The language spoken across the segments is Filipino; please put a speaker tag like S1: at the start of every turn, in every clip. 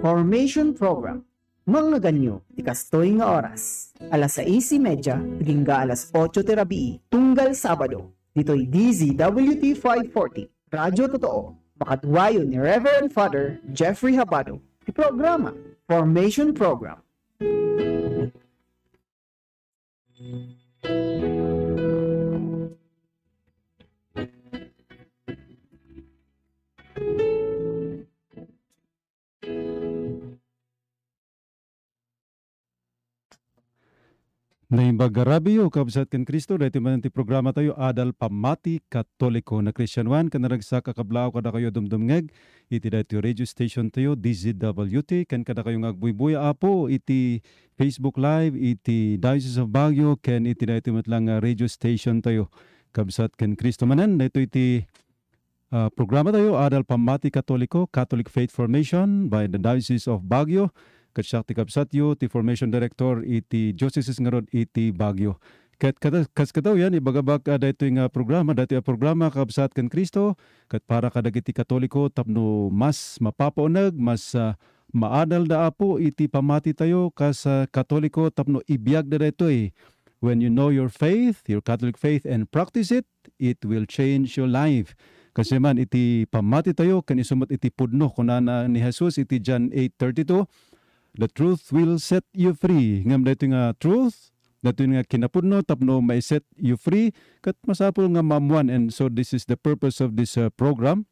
S1: Formation Program Mga ganyo, ikastoy nga oras. Alas 6.30, hingga alas 8.30, tunggal Sabado. Dito'y DZWT 540, Radyo Totoo, makadwayo ni Reverend Father Jeffrey Habado. Iprograma, Formation Program. Música
S2: Naimbagarabiyo, kabsat kan Kristo, dahil man ti programa tayo, Adal Pamati Katoliko na Christian One, kanaragsa kakablao kada kayo dumdumngeg, iti dati radio station tayo, DZWT, kan kada kayo ngagbuybuya apo, iti Facebook Live, iti Diocese of Baguio, ken iti dati matlang ah, radio station tayo, kabsat kan Kristo manan, dahil iti uh, programa tayo, Adal Pamati Katoliko, Catholic Faith Formation by the Diocese of Baguio, ti kapsatyo, ti formation director iti e Diocese ngarod iti e Baguio. Kat kas kadaw yan ibagabag eh, uh, ah, dito nga ah, programa dati a programa kabsat kan Kristo kat para kadagiti Katoliko tapno mas mapapaunag mas uh, maadal da apo iti e pamati tayo kas uh, Katoliko tapno ibiyag da dito eh. When you know your faith, your Catholic faith and practice it, it will change your life. Kasi man iti pamati tayo kan isumat iti pudno kunana ni Jesus iti John 8:32 The truth will set you free. Ngam dito nga truth, dito nga kinapudno, tapno may set you free. Kat masapul nga mamuan. And so this is the purpose of this uh, program.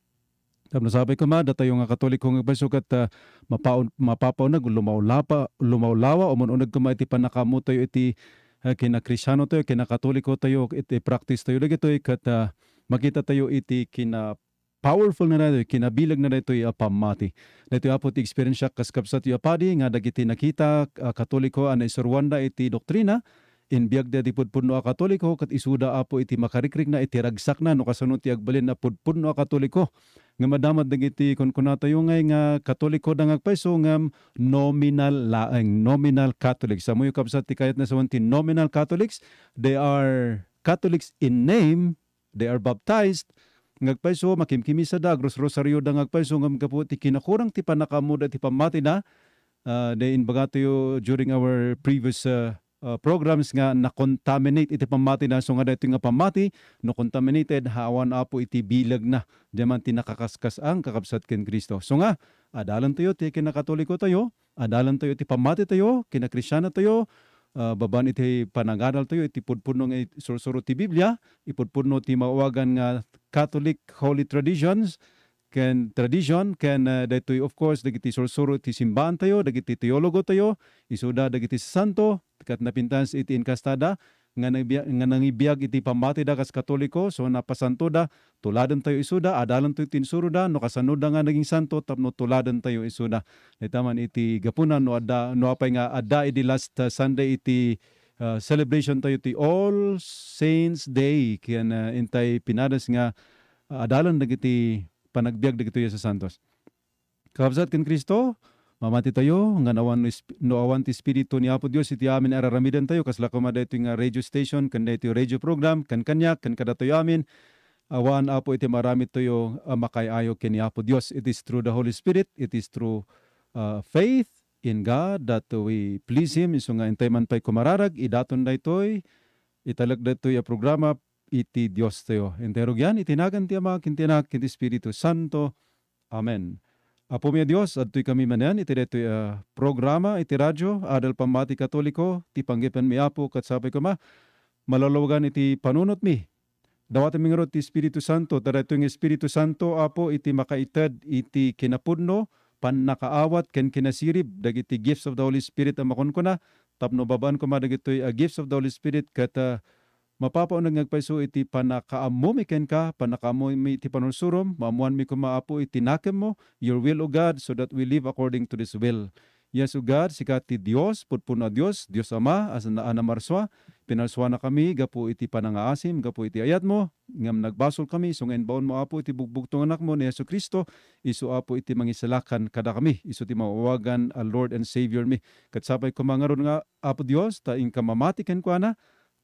S2: Tam nasabi ko ma, datayo nga katolik kong ibaso at uh, mapaon, mapapaw nag lumaulapa, lumaulawa, umununag ka iti panakamu tayo iti uh, kina tayo, kinakatoliko tayo, iti practice tayo lagi tayo kat uh, makita tayo iti kina powerful na rin, kinabilag na ito yung pamati. Dito apo ti experience siya kaskapsat yung apadi, nga dagiti nakita uh, katoliko ang isurwanda iti doktrina, in biyag da pudpudno a katoliko kat isuda apo iti makarikrik na iti ragsak na no kasano ti agbalin na pudpudno a katoliko nga madamat dagiti konkunata kunatayo ngay nga katoliko da ngagpayso nga nominal laeng nominal catholics amo yu kapsat ti kayat na sawan ti nominal catholics they are catholics in name they are baptized ngagpaiso makimkimi sa dagros rosaryo da ngagpaiso ngam kapo ti kinakurang ti panakamuda ti pamati na uh, ah, day inbagato during our previous uh, uh, programs nga na-contaminate iti pamati na so nga dito nga pamati no contaminated hawan apo iti bilag na diaman ti nakakaskas ang kakabsat ken Kristo so nga adalan tayo ti kinakatoliko tayo adalan tayo ti pamati tayo kinakristyano tayo uh, baban iti pananganal tayo iti pudpuno nga sursuro ti Biblia ipudpuno ti mawagan nga Catholic Holy Traditions ken tradition ken uh, daytoy of course dagiti sorsoro ti simbahan tayo dagiti teologo tayo isuda dagiti santo kat napintans iti inkastada nga nangibiyag, nga iti pamati da kas katoliko so napasanto da tuladan tayo isuda adalan tayo tinsuro da no kasano nga naging santo tapno tuladan tayo isuda nitaman iti gapunan no adda no apay nga adda iti last uh, Sunday iti uh, celebration tayo ti All Saints Day ken uh, intay pinadas nga uh, adalan dagiti panagbiag dagiti sa santos Kabsat ken Kristo, Mamati tayo, nga nawan no awan ti Espiritu ni Apo Dios iti amin araramidan tayo, kasla ko mada nga radio station, ken ito radio program, ken kanya, ken kada tayo amin. Awan Apo iti marami tayo uh, makayayo ken ni Apo Dios. It is through the Holy Spirit, it is through uh, faith in God that we please Him. So nga intay man pa'y kumararag, idaton daytoy ito'y, italag a programa, iti Dios tayo. Interog itinagan ti Ama, kintinak, kinti Espiritu Santo. Amen. Apo mi Dios, adtoy kami manan, iti detoy uh, ah, programa, iti radyo, adal pamati katoliko, ti panggipan mi Apo, katsapay ko ma, malalawagan iti panunot mi. Dawatan mi ti Espiritu Santo, tara itong Espiritu Santo, Apo, iti makaitad, iti kinapudno, pan nakaawat, ken kinasirib, dagiti gifts of the Holy Spirit, amakon ko na, tapno babaan ko ma, dagitoy uh, gifts of the Holy Spirit, kata uh, mapapaunag ngagpaiso iti panakaamom iken ka, panakaamom iti panulsurom, maamuan mi kumaapo iti nakem mo, your will, O God, so that we live according to this will. Yes, O God, sikat ti Dios, putpuna Dios, Dios Ama, as na anamarswa, pinalswa na kami, gapo iti panangaasim, gapo iti ayat mo, ngam nagbasol kami, sungen baon mo apo iti bugbugtong anak mo ni Yesu Kristo, iso apo iti mangisalakan kada kami, iso ti mawawagan a Lord and Savior mi. Katsapay kumangaroon nga, apo Dios, taing kamamatikan ko na,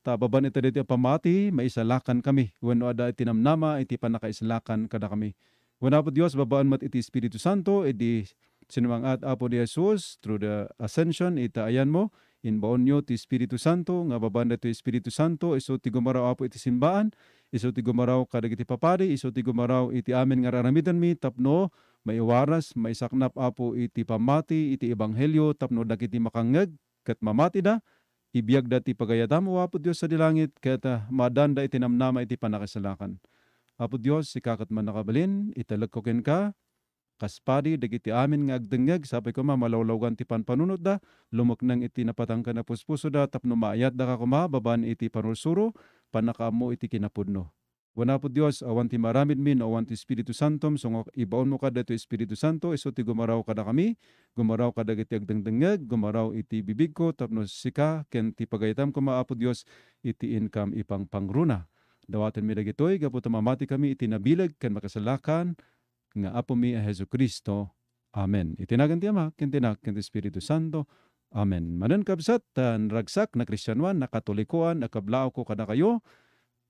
S2: Ta baban ito dito pamati, maisalakan kami. Wano ada itinamnama, iti panakaisalakan kada kami. Wano po Diyos, babaan mat iti Espiritu Santo, iti sinumang at apo ni Jesus, through the ascension, itaayan mo, inbaon nyo ti Espiritu Santo, nga babaan na ti Espiritu Santo, iso ti gumaraw apo iti simbaan, iso ti gumaraw kadag iti papari, iso ti gumaraw iti amin nga raramidan mi, tapno, may waras, may saknap apo iti pamati, iti ebanghelyo, tapno dagiti makangag, kat mamati da, Ibiyag dati pagayatam o Apo Diyos sa dilangit, kaya madanda itinamnama iti panakasalakan. Apo Diyos, ikakat man nakabalin, italagkokin ka, kaspadi dagiti amin nga agdengeg sapay ko mamalawlawan ti panpanunod da lumok nang iti napatangka na puspuso da tapno maayat da ka kuma baban iti panulsuro panakaamo iti kinapudno Wana po Dios, awan ti maramid min, awan ti Espiritu Santo, so ibaon mo kada ti Espiritu Santo, iso ti gumaraw kada kami, gumaraw kada iti agdangdangag, gumaraw iti bibig ko, tapnos sika, ken ti pagaytam ko maapo Dios, iti income ipang pangruna. Dawatan mi dagitoy, gapo tamamati kami iti nabilag, ken makasalakan, nga apo mi a Heso Kristo. Amen. Itinagan ti Ama, ken tinak, ken ti Espiritu Santo. Amen. Manan kabsat, tan ragsak na Kristiyanwan, na Katolikoan, na ko kada kayo,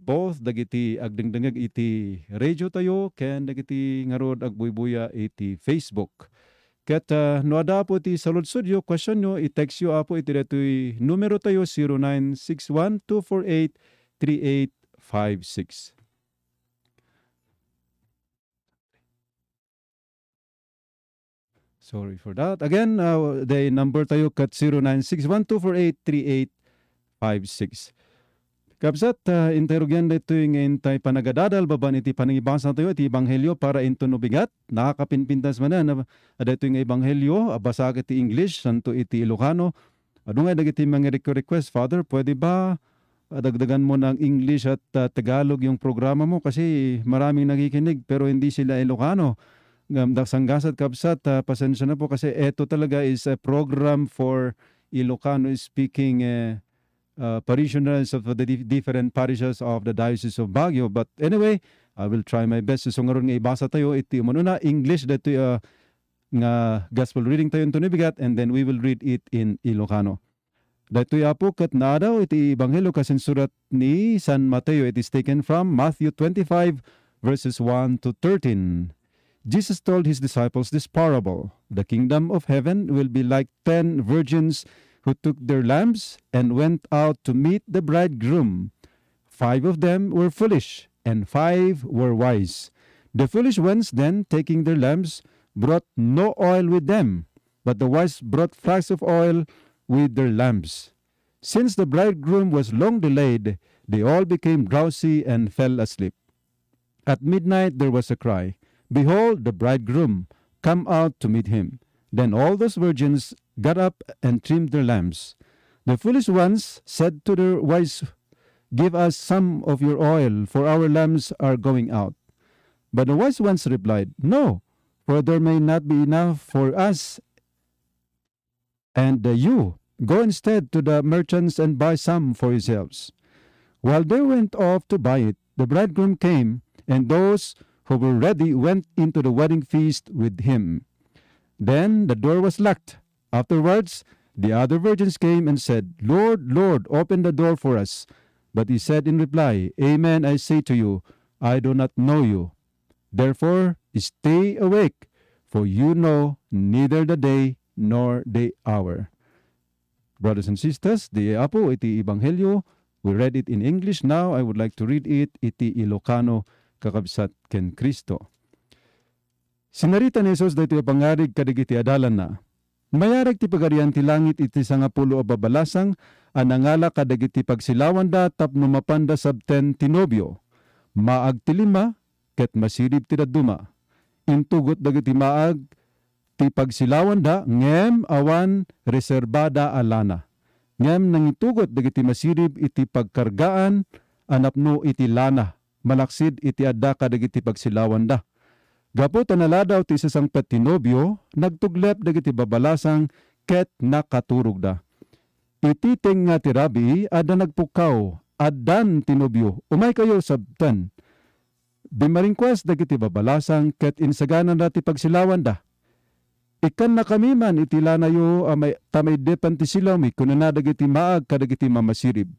S2: both dagiti agdengdengag iti radio tayo ken dagiti ngarod agbuybuya iti Facebook. Ket uh, ah, noada po iti salud studio question nyo, i-text nyo apo iti detoy numero tayo 0961-248-3856. Sorry for that. Again, uh, the number tayo kat 0961 248 Kapsat, uh, ah, interogyan na ito yung entay panagadadal, baban iti panangibasa tayo, iti ebanghelyo para into nubigat. Nakakapinpintas man na, ada ito yung ebanghelyo, abasak ah, iti English, santo iti Ilocano. Ano nga dagiti mga request, Father, pwede ba ah, dagdagan mo ng English at uh, Tagalog yung programa mo kasi maraming nagikinig pero hindi sila Ilocano. Daksanggasat kapsat, uh, pasensya na po kasi eto talaga is a program for Ilocano-speaking uh, eh, uh, parishioners of the different parishes of the Diocese of Baguio. But anyway, I will try my best. So ngayon nga ibasa tayo iti umano English dito uh, nga gospel reading tayo ito nibigat and then we will read it in Ilocano. Dito apo kat na daw iti Ebanghelyo kasensurat ni San Mateo. It is taken from Matthew 25 verses 1 to 13. Jesus told his disciples this parable. The kingdom of heaven will be like ten virgins who took their lamps and went out to meet the bridegroom. Five of them were foolish, and five were wise. The foolish ones then, taking their lamps, brought no oil with them, but the wise brought flasks of oil with their lamps. Since the bridegroom was long delayed, they all became drowsy and fell asleep. At midnight there was a cry, Behold, the bridegroom! Come out to meet him. Then all those virgins got up and trimmed their lamps. The foolish ones said to the wise, Give us some of your oil, for our lamps are going out. But the wise ones replied, No, for there may not be enough for us and you. Go instead to the merchants and buy some for yourselves. While they went off to buy it, the bridegroom came, and those who were ready went into the wedding feast with him. Then the door was locked Afterwards, the other virgins came and said, Lord, Lord, open the door for us. But he said in reply, Amen, I say to you, I do not know you. Therefore, stay awake, for you know neither the day nor the hour. Brothers and sisters, the Apo iti Ebanghelyo, we read it in English. Now I would like to read it iti Ilocano kakabsat ken Kristo. Sinarita ni Jesus dito pangarig kadigiti adalan na, Mayarag ti pagarianti langit iti sangapulo a babalasang, anangala kadagiti pagsilawan da tapno mapanda sabten tinobyo. Maag ti lima, ket masirib ti daduma. Intugot dagiti maag, ti pagsilawan da, ngem awan reserbada alana. Ngem nang itugot dagiti masirib iti pagkargaan, anapno iti lana. Malaksid iti adda kadagiti pagsilawan da Gapot anala daw ti sasangpet ti nobyo, nagtuglep dagiti babalasang ket nakaturog da. Ititeng nga ti rabi, ada nagpukaw, adan ti umay kayo sabtan. Bimaringkwas dagiti babalasang ket insaganan da ti pagsilawan da. Ikan na kami man itilanayo amay tamay depan ti silaw mi kunana dagiti maag kadagiti mamasirib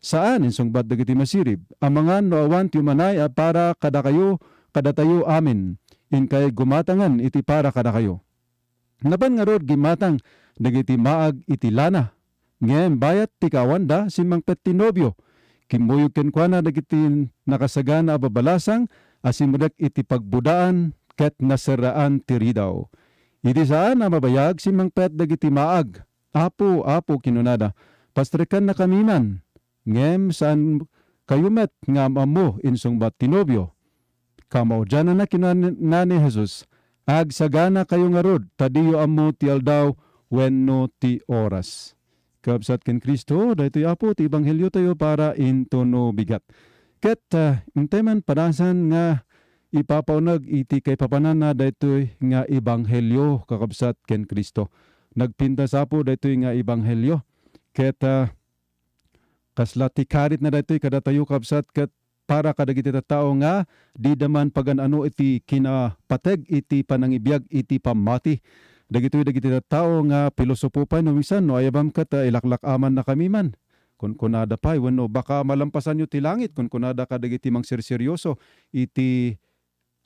S2: saan insungbat dagiti masirib, amangan no awan ti umanay ah, para kada kayo, kada tayo amin in kay gumatangan iti para kada kayo. Napan nga rod gimatang dagiti maag iti lana. Ngayon bayat ti kawanda si mangpet ti nobyo. kenkwana dagiti nakasagana ababalasang asimudak iti pagbudaan ket nasaraan ti ridaw. Iti saan mabayag si mangpet dagiti maag. Apo, apo kinunada. Pastrikan na kamiman. Ngem saan kayumet nga mamo insong bat tinobyo Kamao dyan na ni Jesus, ag sagana kayo nga rod, tadiyo amo ti aldaw, wenno ti oras. Kabsat ken Kristo, daytoy apo ti ebanghelyo tayo para into no bigat. Ket uh, ah, inteman padasan nga ipapaunag iti kay papanan na daytoy nga ebanghelyo kakabsat ken Kristo. Nagpintas apo, daytoy nga ebanghelyo. Ket uh, ah, kasla ti karit na daytoy kadatayo tayo kabsat ket para kadagiti tao nga di daman paganano iti kinapateg iti panangibiyag iti pamati dagitoy dagiti tao nga pilosopopan no misan no ayabam ilaklak aman na kami man kun kunada pa wenno baka malampasan yo ti langit kun kunada ka dagiti mangserseryoso iti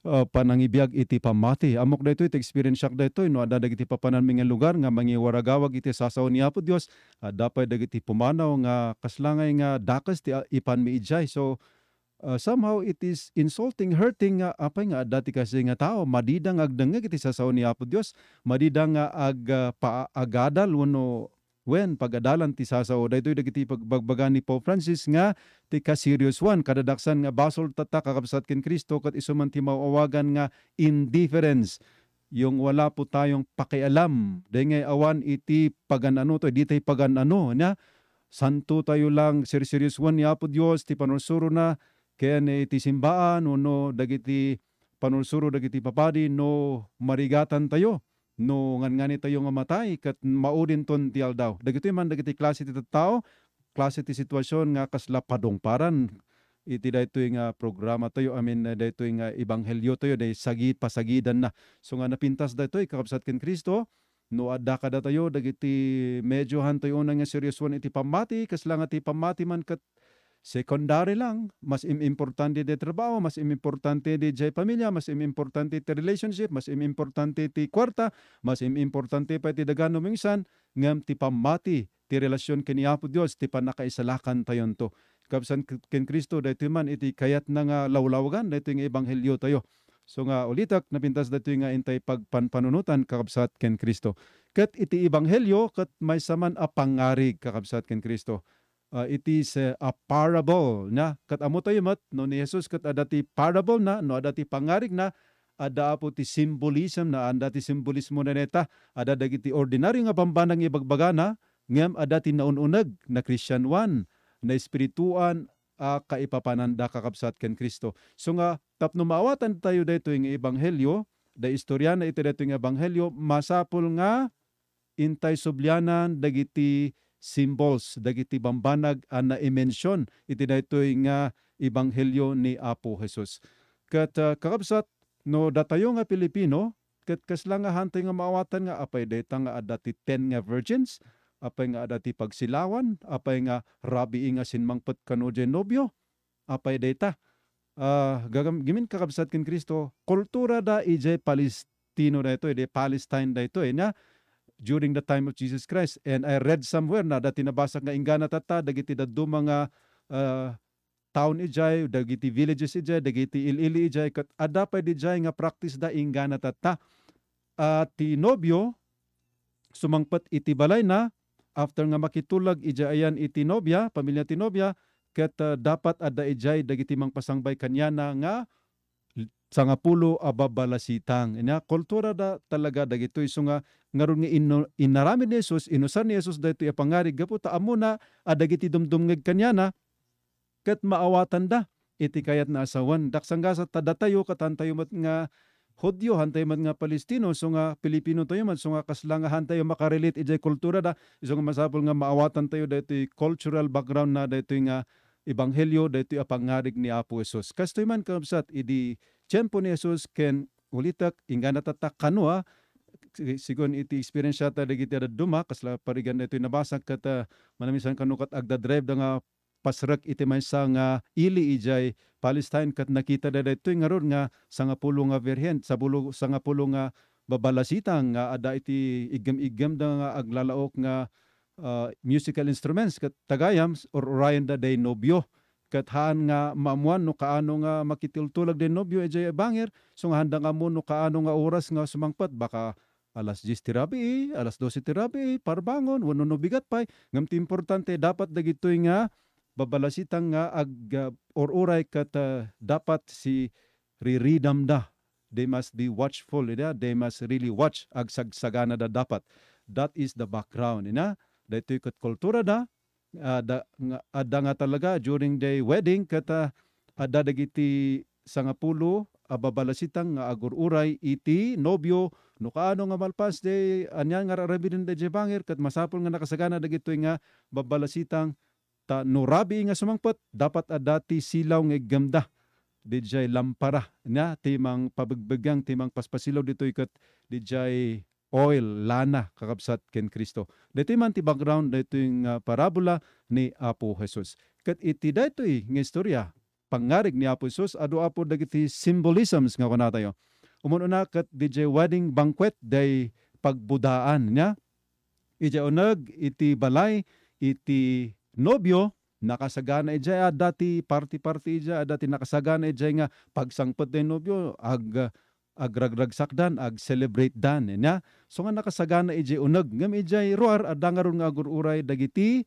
S2: uh, ah, panangibiyag iti pamati amok daytoy iti experience yak daytoy no adda dagiti papanan nga lugar nga mangiwaragawag iti sasaw ni Apo Dios adda pa dagiti pumanaw nga kaslangay nga dakas ti ipan ijay so uh, somehow it is insulting, hurting nga apay nga dati kasi nga tao madidang agdangag iti sasaw ni Apo Dios, madidang nga ag uh, paagadal wano wen pagadalan ti sasaw daytoy dagiti pagbagbagan ni Pope Francis nga ti ka serious one kadadaksan nga basol tata kakabsat ken Kristo ket isuman ti mawawagan nga indifference yung wala po tayong pakialam dahil awan iti paganano to di tayo paganano na santo tayo lang serious one ni Apo Dios ti panursuro na Ken iti simbaan no dagiti panulsuro dagiti papadi no marigatan tayo no nganngan tayo nga matay kat maudin ton ti aldaw. Dagiti man dagiti klase ti tao, klase ti sitwasyon nga kaslapadong paran iti daytoy nga programa tayo I amin daytoy nga ebanghelyo tayo day sagid, pasagidan na. So nga napintas daytoy kakabsat ken Kristo no adda kada tayo dagiti medyo han tayo na nga seryosuan iti pamati kasla nga ti pamati man kat Secondary lang, mas importante de trabaho, mas importante de jay pamilya, mas importante ti relationship, mas importante ti kwarta, mas importante pa ti dagano minsan, ngam ti pamati, ti relasyon kini Apo Dios ti panakaisalakan tayon to. Kapsan ken Kristo daytoy man iti kayat na nga lawlawagan daytoy nga ebanghelyo tayo. So nga ulitak napintas daytoy nga intay pagpanpanunutan kakabsat ken Kristo. Ket iti ebanghelyo ket may saman a pangarig kakabsat ken Kristo uh, it is uh, a parable na katamo amo tayo mat no ni Jesus kat adati parable na no adati pangarik na ada po ti symbolism na anda ti simbolismo na neta ada dagiti ordinary nga pambanang ibagbagana ngem adati ti naununag na Christian one na espirituan a uh, kaipapananda kakabsat ken Kristo so nga tapno maawatan tayo dayto nga ebanghelyo da istorya na ito dayto ebanghelyo masapol nga intay sublyanan dagiti symbols dagiti bambanag an ah, naimensyon iti daytoy nga ebanghelyo ni Apo Hesus. Ket uh, ah, kakabsat no datayo nga Pilipino ket kasla nga hantay nga maawatan nga apay dayta nga adati 10 nga virgins apay nga adati pagsilawan apay nga rabi nga sinmangpet kano nobyo apay dayta uh, gagam gimin kakabsat ken Kristo kultura da ijay Palestino da ito, ide Palestine da ito, eh, na during the time of Jesus Christ. And I read somewhere na dati nabasa nga ingana tata dagiti daddo mga uh, town ijay, dagiti villages ijay, dagiti ilili ijay kat adapay pa ijay nga practice da ingana tata. At uh, ti sumangpat iti balay na after nga makitulag ija ayan iti pamilya ti nobya ket uh, ah, dapat ada ijay dagiti mangpasangbay kanya na nga sangapulo ababalasitang. Ina kultura da talaga dagitoy so nga ngaron nga ino, inarami ni Jesus inusan ni Jesus daytoy apangarig gaputa amo na adagiti dumdumngeg kanya na ket maawatan da iti kayat na asawan daksanga sa tadatayo katantayo mat nga Hodyo hantay man nga Palestino so nga Pilipino tayo man so nga kaslangahan tayo makarelate ijay kultura da so nga masapol nga maawatan tayo daytoy cultural background na daytoy nga ebanghelyo daytoy apangarig ni Apo Jesus. Kastoy man kamsat idi tiyempo ni Jesus ken ulitak inga natatak kanua sigon iti experience ta dagiti ada duma kasla parigan ito nabasag kata manamisan kanukat agda drive da nga pasrek iti maysa nga ili ijay Palestine kat nakita da dito ngaron nga sangapulo nga virhen sa bulo sangapulo nga babalasita nga ada iti igem-igem da nga aglalaok nga uh, musical instruments kat tagayam or Orion da day nobyo kathan nga mamuan no kaano nga makitiltulag din nobyo ejay banger so nga handa nga mo no kaano nga oras nga sumangpat baka alas 10 tirabi alas 12 tirabi parbangon wano no bigat pay ngamti importante dapat dagitoy nga babalasitang nga ag uh, ah, oruray kat uh, dapat si riridamda they must be watchful ina they must really watch ag sagsagana da dapat that is the background ina daytoy kat kultura da ada nga, ada nga talaga during the wedding kata ah, ada dadagiti sangapulo ababalasitang nga agururay iti nobyo no kaano nga malpas de anyan nga rarabidin de jebangir kat masapol nga nakasagana dagitoy nga babalasitang ta norabi nga sumangpot dapat adati silaw nga gamda dijay lampara nya timang pabagbagang timang paspasilaw ditoy kat dijay oil, lana, kakabsat ken Kristo. Dito man ti background dito yung uh, parabola ni Apo Jesus. Kat iti dito nga istorya, pangarig ni Apo Jesus, adu apo dagiti symbolisms nga kuna tayo. Umununa kat DJ wedding banquet day pagbudaan niya. Ija unag iti balay iti nobyo nakasagana ijay ah, dati party party ija ah, dati nakasagana ijay nga pagsangpot day nobyo ag agragragsakdan ag celebrate dan eh, nya so nga nakasagana ijay uneg ngem ijay ruar adangaron ah, nga gururay dagiti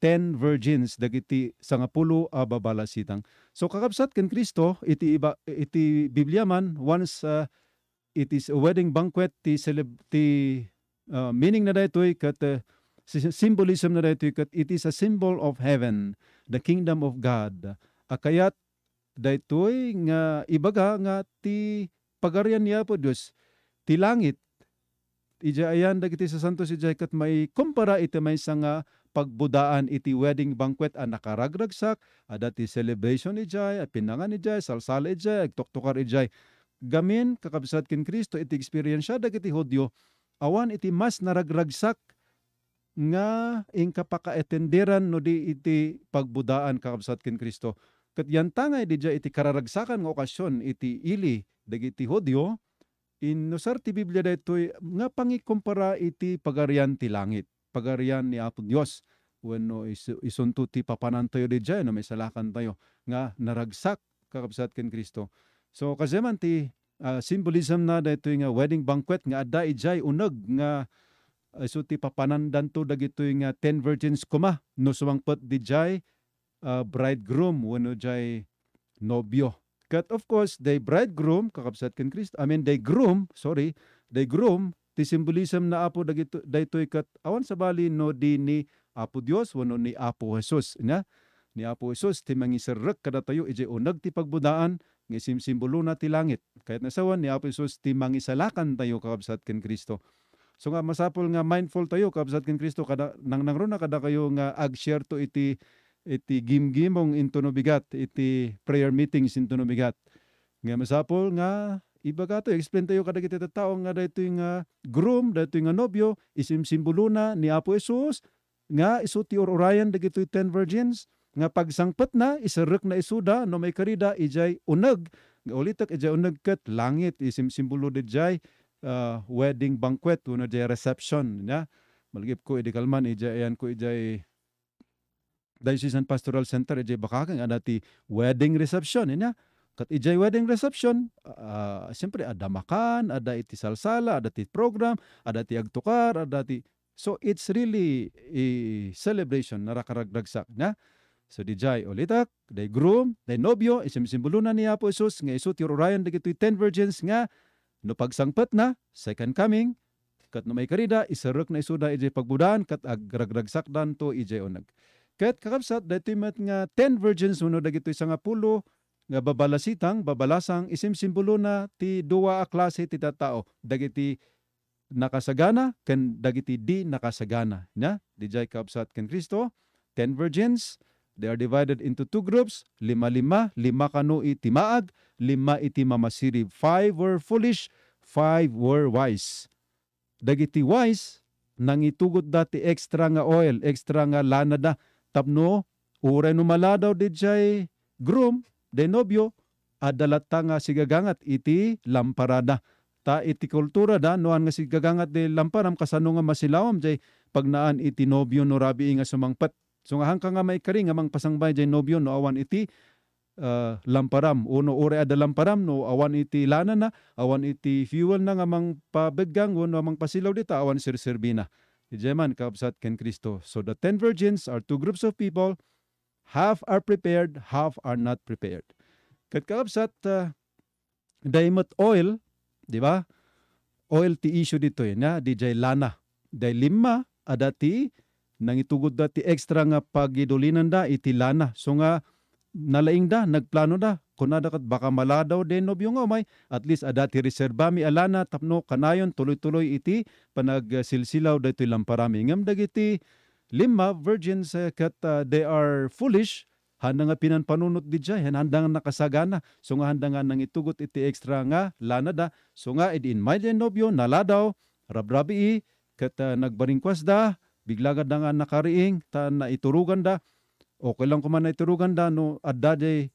S2: 10 virgins dagiti sangapulo a ah, babalasitang so kakabsat ken Kristo iti iba iti Biblia man once uh, it is a wedding banquet ti celeb ti uh, meaning na daytoy kat uh, symbolism na daytoy kat it is a symbol of heaven the kingdom of God akayat daytoy nga ibaga nga ti pagarian niya po Dios ti langit ija ayan dagiti sa santos ijay kat may kumpara iti may nga pagbudaan iti wedding banquet a ah, nakaragragsak ada ah, ti celebration ijay a ah, pinangan ijay salsala ijay agtuktukar ijay gamin kakabsat kin Kristo iti experience dagiti hodyo, awan iti mas naragragsak nga ingkapaka-etenderan no di iti pagbudaan kakabsat kin Kristo Kat yan tanay di iti kararagsakan ng okasyon iti ili dagiti Hodyo, inusar ti Biblia daytoy nga pangikumpara iti pagarian ti langit, pagarian ni Apo Dios wenno is, isunto ti papanan tayo di no, may salakan tayo nga naragsak kakabsat ken Kristo. So kaseman ti uh, symbolism na daytoy nga wedding banquet nga adda ijay uneg nga ah, iso ti papanan danto dagitoy nga 10 virgins kuma no sumangpet dijay uh, bridegroom wano jay nobyo. Kat of course, they bridegroom, kakabsat kan Kristo, I mean, they groom, sorry, they groom, ti simbolism na apo dagito, daytoy kat awan sa bali no di ni Apo Dios wano ni Apo Jesus, na? Ni Apo Jesus, ti mangisarek kada tayo, ije unag ti pagbudaan, nga simbolo na ti langit. Kahit nasawan ni Apo Jesus, ti mangisalakan tayo kakabsat kan Kristo. So nga masapol nga mindful tayo kabsat kin Kristo kada nang nangro na kada kayo nga ag-share to iti iti gimgimong into no bigat, iti prayer meetings into no bigat. Nga masapol nga, iba ka to, explain tayo kadag iti tao nga dito yung uh, groom, dito yung nobyo, isimsimbolo na ni Apo Isus, nga iso ti orurayan dagito yung ten virgins, nga pagsangpat na, isarek na isuda, no may karida, ijay unag, nga ulitak ijay unag kat langit, isimsimbolo di jay, uh, wedding banquet, wano jay reception, nga, malgip ko, idikalman, ijay, ayan ko, ijay, Diocesan Pastoral Center ijay eh, bakakang anati wedding reception inya eh, kat ijay wedding reception uh, siyempre ada makan ada iti salsala ada ti program ada ti agtukar ada ti so it's really a celebration na narakaragdagsak na So di jay ulitak, day groom, day nobyo, isimsimbulunan ni Apo Isus, nga iso ti orayan dagiti 10 virgins nga no pagsangpet na, second coming, kat no may karida, isarok na isuda ijay eh, pagbudaan, kat agragdagsakdan to ijay unag. Kaya't kakabsat, dati mat nga 10 virgins uno dagito isang apulo, nga babalasitang, babalasang, isimsimbolo na ti dua a klase ti tao. Dagiti nakasagana, ken dagiti di nakasagana. Nya? Di jay kaabsat ken Kristo, 10 virgins, they are divided into two groups, lima-lima, lima kano iti maag, lima iti mamasirib. Five were foolish, five were wise. Dagiti wise, nangitugot dati extra nga oil, extra nga lana da, tapno uray no maladaw dijay groom de nobyo tanga nga sigagangat iti lamparada ta iti kultura da noan nga sigagangat de lamparam kasano nga masilawom jay pagnaan iti nobyo no rabi nga sumangpat so nga hangka nga may kari nga mangpasangbay jay nobyo no awan iti uh, lamparam uno ore ada lamparam no awan iti lana na awan iti fuel na nga mangpabeggang uno mangpasilaw dita awan sirsirbina Hegeman kaabsat ken Kristo. So the ten virgins are two groups of people. Half are prepared, half are not prepared. Kat kaabsat uh, ah, daimot oil, di ba? Oil ti issue dito eh, na di jay lana. Day lima adati nang itugod ti extra nga pagidulinan da iti lana. So nga nalaing da, nagplano da, kunada kat baka maladaw din nobyo nga may, at least adati reserba mi alana tapno kanayon tuloy-tuloy iti panagsilsilaw dito lamparami. Ngam dagiti lima virgins kat uh, they are foolish, handa nga pinanpanunot di jay, handa nga nakasagana, so nga handa nga nang itugot iti extra nga lanada, so nga in my may eh, nobyo naladaw, rabrabi kat uh, nagbaringkwas da, Biglagad da nga nakariing, ta na iturugan da, o kailang ko man ay turugan da no, at daday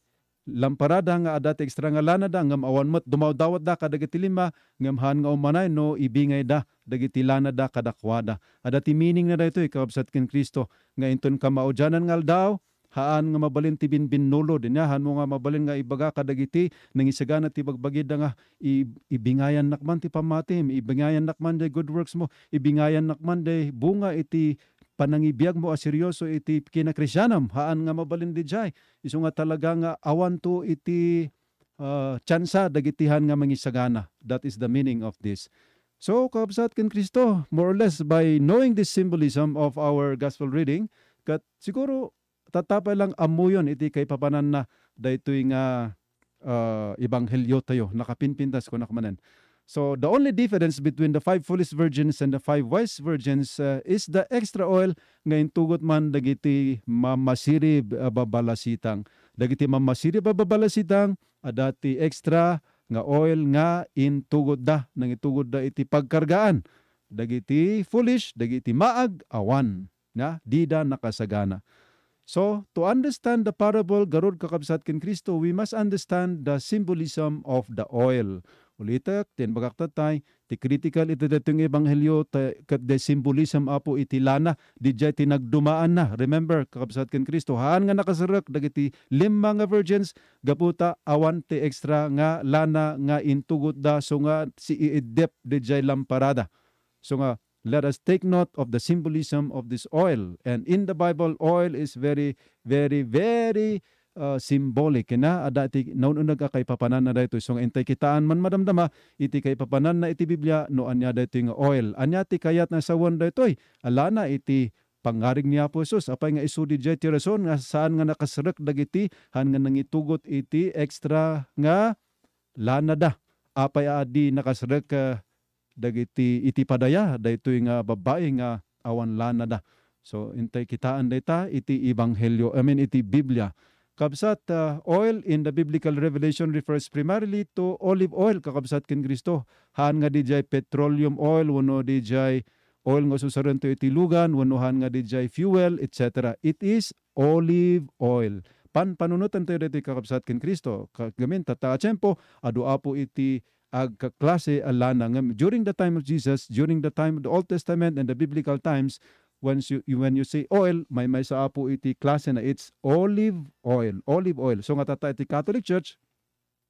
S2: lamparada nga adat ekstra nga lana da nga awan mat dumawdawat da kadagiti lima ngam han nga umanay no ibingay da dagiti lana da kadakwada adati meaning na daytoy kabsat ken Kristo nga inton ka maudyanan ngal daw haan nga mabalin ti binbinulo dinyahan mo nga mabalin nga ibaga kadagiti nang isagana ti bagbagid nga ibingayan nakman ti pamati ibingayan nakman day good works mo ibingayan nakman day bunga iti panangibiyag mo aseryoso ah, iti kinakrisyanam haan nga mabalin di jay iso nga talaga nga awan to iti uh, tsansa dagitihan nga mangisagana that is the meaning of this so kabsat ken Kristo more or less by knowing this symbolism of our gospel reading kat siguro tatapay lang amuyon iti kay papanan na daytoy nga uh, ebanghelyo tayo nakapinpintas ko nakamanan So the only difference between the five foolish virgins and the five wise virgins uh, is the extra oil ngayon tugot man dagiti mamasirib uh, babalasitang dagiti mamasirib babalasitang adati ah, extra nga oil nga intugod da nang itugod da iti pagkargaan dagiti foolish dagiti maag awan na da nakasagana So, to understand the parable Garod Kakabsat ken Kristo, we must understand the symbolism of the oil. Ulitak, ten bagaktatay, ti critical iti datong ebanghelyo, kat de simbolism apo iti lana, di jay tinagdumaan na. Remember, kakabsat ken Kristo, haan nga nakasarak, dagiti lima nga virgins, gaputa awan ti extra nga lana nga intugot da, so nga si iidep di jay lamparada. So nga, let us take note of the symbolism of this oil. And in the Bible, oil is very, very, very uh, symbolic eh, na adati ah, naununag kay papanan na dayto so intay kitaan man madamdama iti kay papanan na iti Biblia no anya dayto nga oil anya ti kayat na sawon daytoy eh. alana iti pangaring ni Apo Jesus apay nga isudi jay ti rason nga saan nga nakasrek dagiti han nga nangitugot iti extra nga lana da. apay adi ah, nakasrek uh, dagiti iti padaya daytoy nga babae nga awan da. So, intay kitaan dayta iti ebanghelyo, I mean, iti Biblia. Kabsat, uh, oil in the biblical revelation refers primarily to olive oil kakabsat kin Kristo. Han nga dijay petroleum oil, wano dijay oil nga susaran to itilugan, wano han nga dijay fuel, etc. It is olive oil. Pan panunutan tayo dito kakabsat kin Kristo. Kagamin tata tsempo, adu apo iti agkaklase alana. During the time of Jesus, during the time of the Old Testament and the biblical times, once you, when you say oil, may may sa apo iti klase na it's olive oil. Olive oil. So nga tata iti Catholic Church,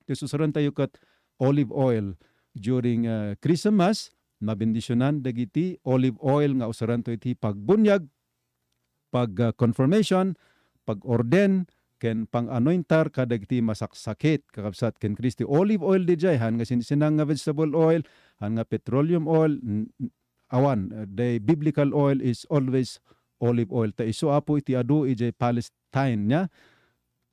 S2: ti susaran tayo kat olive oil during uh, Christmas, mabindisyonan dagiti olive oil nga usaran to iti pagbunyag, pag uh, confirmation, pag orden, ken pang-anointar kadagiti masaksakit kakabsat ken Kristi olive oil di jay han nga sinisinang nga vegetable oil han nga petroleum oil awan uh, the biblical oil is always olive oil ta isu apo iti adu ije Palestine nya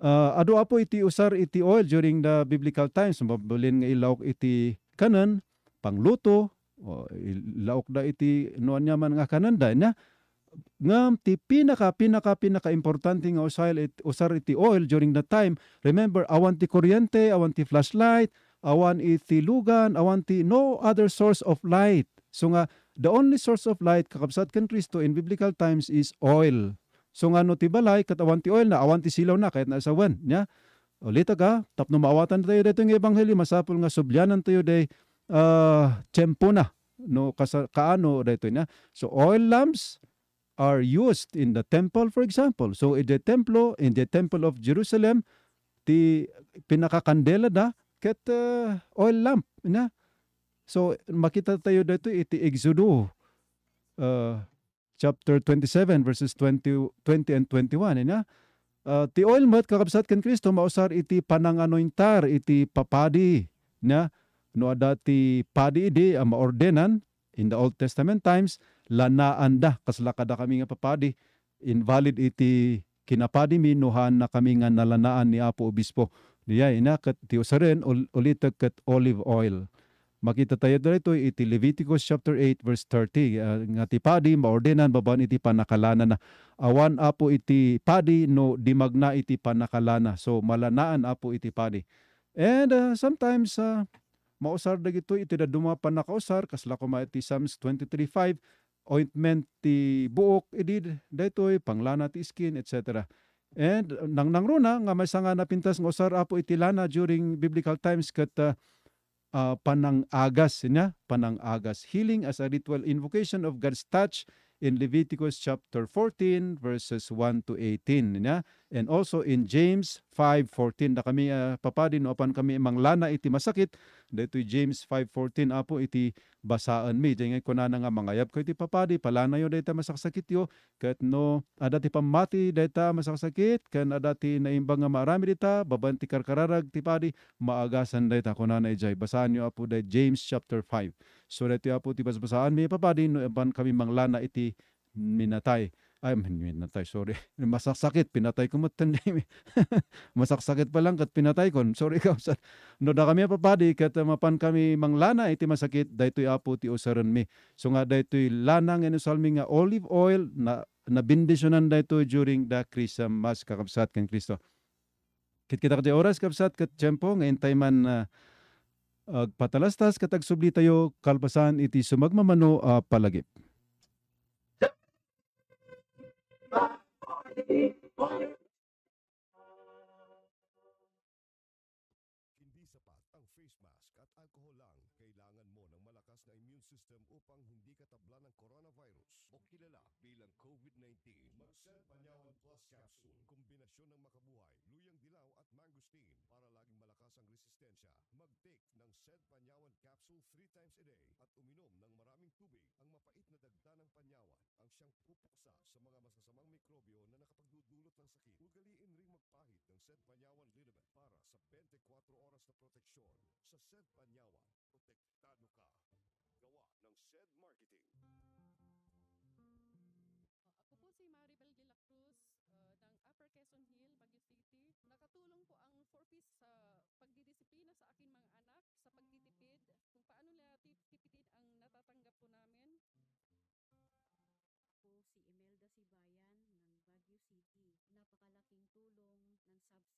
S2: uh, adu apo iti usar iti oil during the biblical times mabulin nga ilawok iti kanan pangluto o ilawok da iti nuan nyaman nga kanan da nya ngam ti pinaka pinaka pinaka importante nga usar iti, usar iti oil during the time remember awan ti kuryente awan ti flashlight awan iti lugan awan ti no other source of light so nga The only source of light kakabsat kan Kristo in biblical times is oil. So nga no tibalay katawan ti oil na awan ti silaw na kahit nasa wen nya. Ulita ka tapno maawatan tayo dito ng ebanghelyo masapol nga sublyanan tayo day uh, tiyempo na no kasa, kaano dito na. So oil lamps are used in the temple for example. So in the templo in the temple of Jerusalem ti pinakakandela da ket uh, oil lamp na So makita tayo dito iti Exodo uh, chapter 27 verses 20, 20 and 21 eh, na Uh, ti oil met kakabsat ken Kristo mausar iti pananganointar iti papadi na no adati padi idi ang ah, maordenan in the Old Testament times lanaan da kaslakada kami nga papadi invalid iti kinapadi mi nuhan na kami nga nalanaan ni Apo Obispo. Diya ina kat ti usaren ulitak kat olive oil Makita tayo dito iti Leviticus chapter 8 verse 30 uh, ah, nga ti padi maordenan baban iti panakalana na awan apo iti padi no dimagna iti panakalana so malanaan apo iti padi and uh, sometimes uh, mausar dagito iti duma panakausar kasla ko iti Psalms 23:5 ointment ti buok iti daytoy panglana ti skin etc. And nang nangruna nga may sanga napintas nga usar apo iti lana during biblical times ket uh, uh, ah, panangagas niya, panangagas. Healing as a ritual invocation of God's touch in Leviticus chapter 14 verses 1 to 18 niya. And also in James 5.14 na kami uh, ah, papadin upan kami manglana iti masakit. Dito James 5.14 apo iti basaan mi. Dito ko na nga mangayap ko iti papadi. Palana yo dito masaksakit yo. Kat no adati pamati dito masaksakit. Kan adati naimbang nga marami dito. Babanti karkararag ti padi. Maagasan dito ko na ijay. Basaan yo apo dito James chapter 5. So dito apo ti basaan mi papadi. No iban kami manglana iti minatay. Ay, na natay, sorry. Masaksakit, pinatay ko mo tanday. pa lang kat pinatay ko. Sorry ka. No da kami papadi kat ah, mapan kami manglana iti masakit daytoy apo ti usaran mi. So nga daytoy lanang eno salmi nga olive oil na nabindisyonan daytoy during da Christmas kakabsat kan Kristo. Kit kita kat oras ah, kabsat kat tiempo nga intay man uh, agpatalastas katagsubli tayo kalbasan iti sumagmamano uh, palagip.
S1: Bye.
S3: Sir Panyawan Plus Capsule, kombinasyon ng makabuhay, luyang dilaw at mangosteen para laging malakas ang resistensya. Mag-take ng Sir Panyawan Capsule 3 times a day at uminom ng maraming tubig ang mapait na dagda ng panyawan ang siyang pupuksa sa mga masasamang mikrobyo na nakapagdudulot ng sakit. Ugaliin ring magpahid ng Sir Panyawan Liniment para sa 24 oras na proteksyon. Sa Sir Panyawan, protektado ka. Gawa ng Shed Marketing. Ah, ako po si Mari Quezon Hill, Baguio City. Nakatulong po ang 4Ps sa pagdidisiplina sa aking mga anak, sa pagtitipid, kung paano nila titipidin ang natatanggap po namin. Ako si Imelda Sibayan ng Baguio City. Napakalaking tulong ng subsidy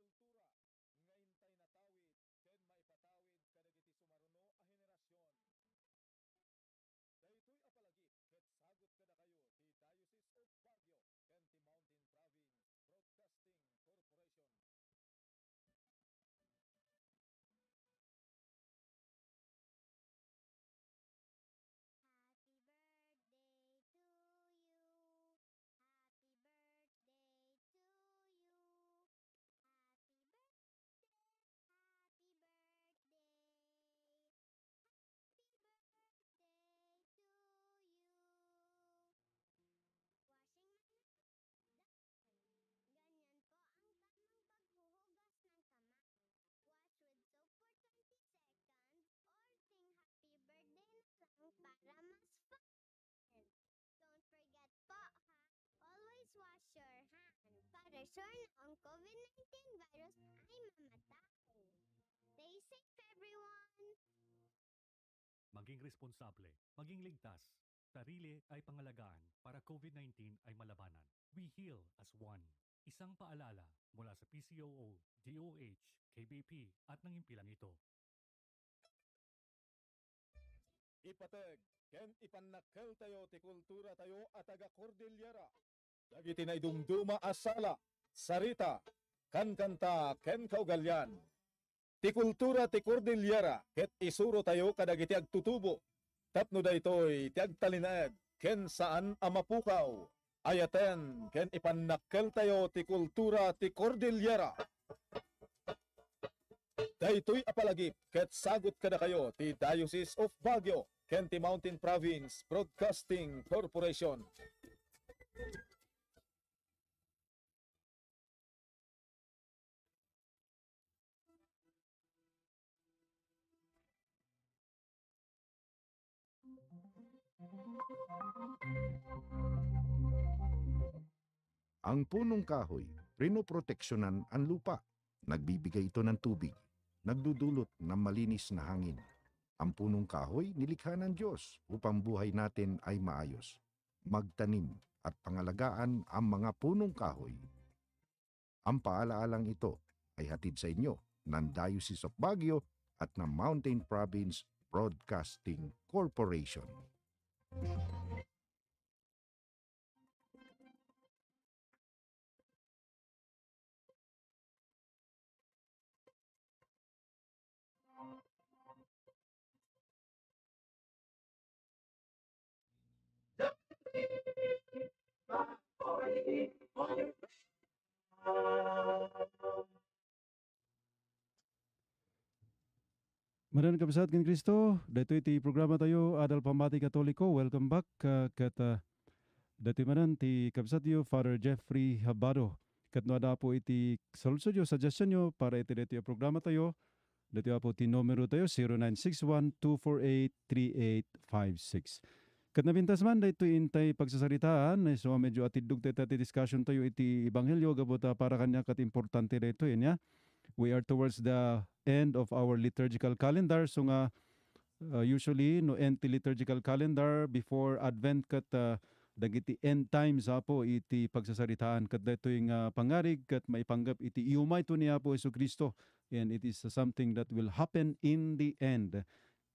S3: cultura
S1: na sure ang COVID-19 virus ay mamatay. Stay safe everyone!
S3: Maging responsable, maging ligtas. Sarili ay pangalagaan para COVID-19 ay malabanan. We heal as one. Isang paalala mula sa PCOO, DOH, KBP at ng impilang ito. Ipatag, ken ipanakal tayo ti kultura tayo at taga Cordillera. Dagiti na idumduma asala, sarita, kankanta, ken kaugalyan. Ti kultura ti cordillera, ket isuro tayo kadagiti agtutubo. Tapno daytoy ti agtalinaeg, ken saan amapukaw. Ayaten, ken ipannakkel tayo ti kultura ti cordillera. Daytoy apalagip, ket sagot kada kayo ti Diocese of Baguio, ken ti Mountain Province Broadcasting Corporation. Ang punong kahoy, rinoproteksyonan ang lupa. Nagbibigay ito ng tubig, nagdudulot ng malinis na hangin. Ang punong kahoy nilikha ng Diyos upang buhay natin ay maayos. Magtanim at pangalagaan ang mga punong kahoy. Ang paalaalang ito ay hatid sa inyo ng Diocese of Baguio at ng Mountain Province Broadcasting Corporation.
S2: Madan kabisat kin Kristo, dito iti programa tayo Adal Pamati Katoliko. Welcome back uh, kat uh, ah, dito manan ti kabisat yo Father Jeffrey Habado. Kat no po iti solution yo, suggestion yo para iti dito programa tayo. Dito po ti numero tayo 0961 248 Kat nabintas man dito intay pagsasaritaan, eh, so medyo atidog tayo tati discussion tayo iti ebanghelyo gabot ah, para kanya kat importante dito yun eh, ya. We are towards the end of our liturgical calendar so nga uh, usually no end liturgical calendar before advent kat uh, dagiti end times apo iti pagsasaritaan kat ditoy nga uh, pangarig kat maipanggap iti iumay to ni Apo Hesus Kristo and it is something that will happen in the end.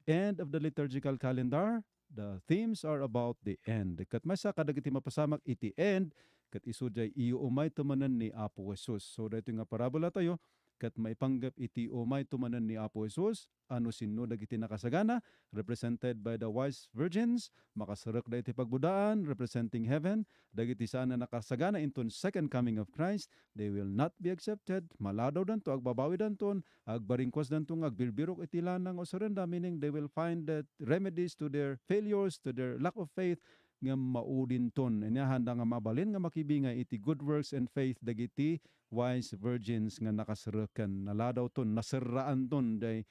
S2: End of the liturgical calendar the themes are about the end. Kat masa kadagiti mapasamak iti end, kat iso jay iyo umay tumanan ni Apo Jesus. So, dito nga parabola tayo, kat maipanggap iti o may tumanan ni Apo Jesus, ano sino dagiti nakasagana, represented by the wise virgins, makasarek da iti pagbudaan, representing heaven, dagiti sana nakasagana inton second coming of Christ, they will not be accepted, maladaw danto, agbabawi danton, agbaringkwas danto, agbilbirok iti lanang o sarenda, meaning they will find that remedies to their failures, to their lack of faith, nga maudinton. Inahanda nga mabalin nga makibingay iti good works and faith dagiti wise virgins nga nakasirakan. Naladaw ton, nasiraan ton day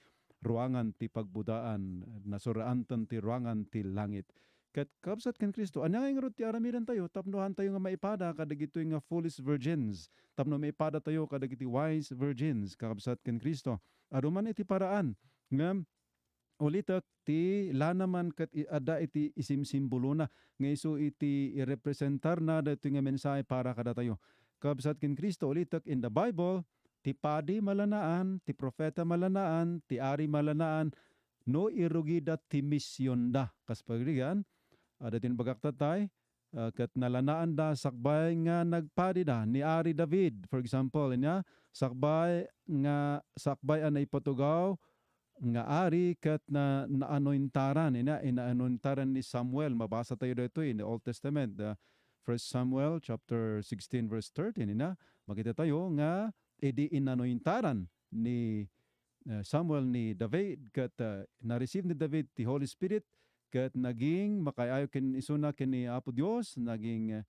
S2: ruangan ti pagbudaan, nasuraan ton ti ruangan ti langit. Kat kapsat kan Kristo, anya nga ti aramiran tayo, tapnohan tayo nga maipada kadagito nga foolish virgins. Tapno maipada tayo kadagiti wise virgins, kakabsat kan Kristo. Aruman iti paraan nga ulitak ti lanaman kat ada iti isimsimbolo na ngayso iti representar na dito nga mensahe para kada tayo. Kabsat kin Kristo ulitak in the Bible, ti padi malanaan, ti profeta malanaan, ti ari malanaan, no irugida ti misyon da. Kas pagrigan, ada tin bagaktatay, uh, kat nalanaan da sakbay nga nagpadi da ni Ari David for example niya sakbay nga sakbay anay patugaw nga ari kat na naanointaran ina inaanointaran ni Samuel mabasa tayo dito eh, in the Old Testament the First Samuel chapter 16 verse 13 ina makita tayo nga edi eh, inanointaran ni eh, Samuel ni David kat uh, na-receive ni David the Holy Spirit kat naging makayayo kin isuna kin ni Apo Dios naging uh,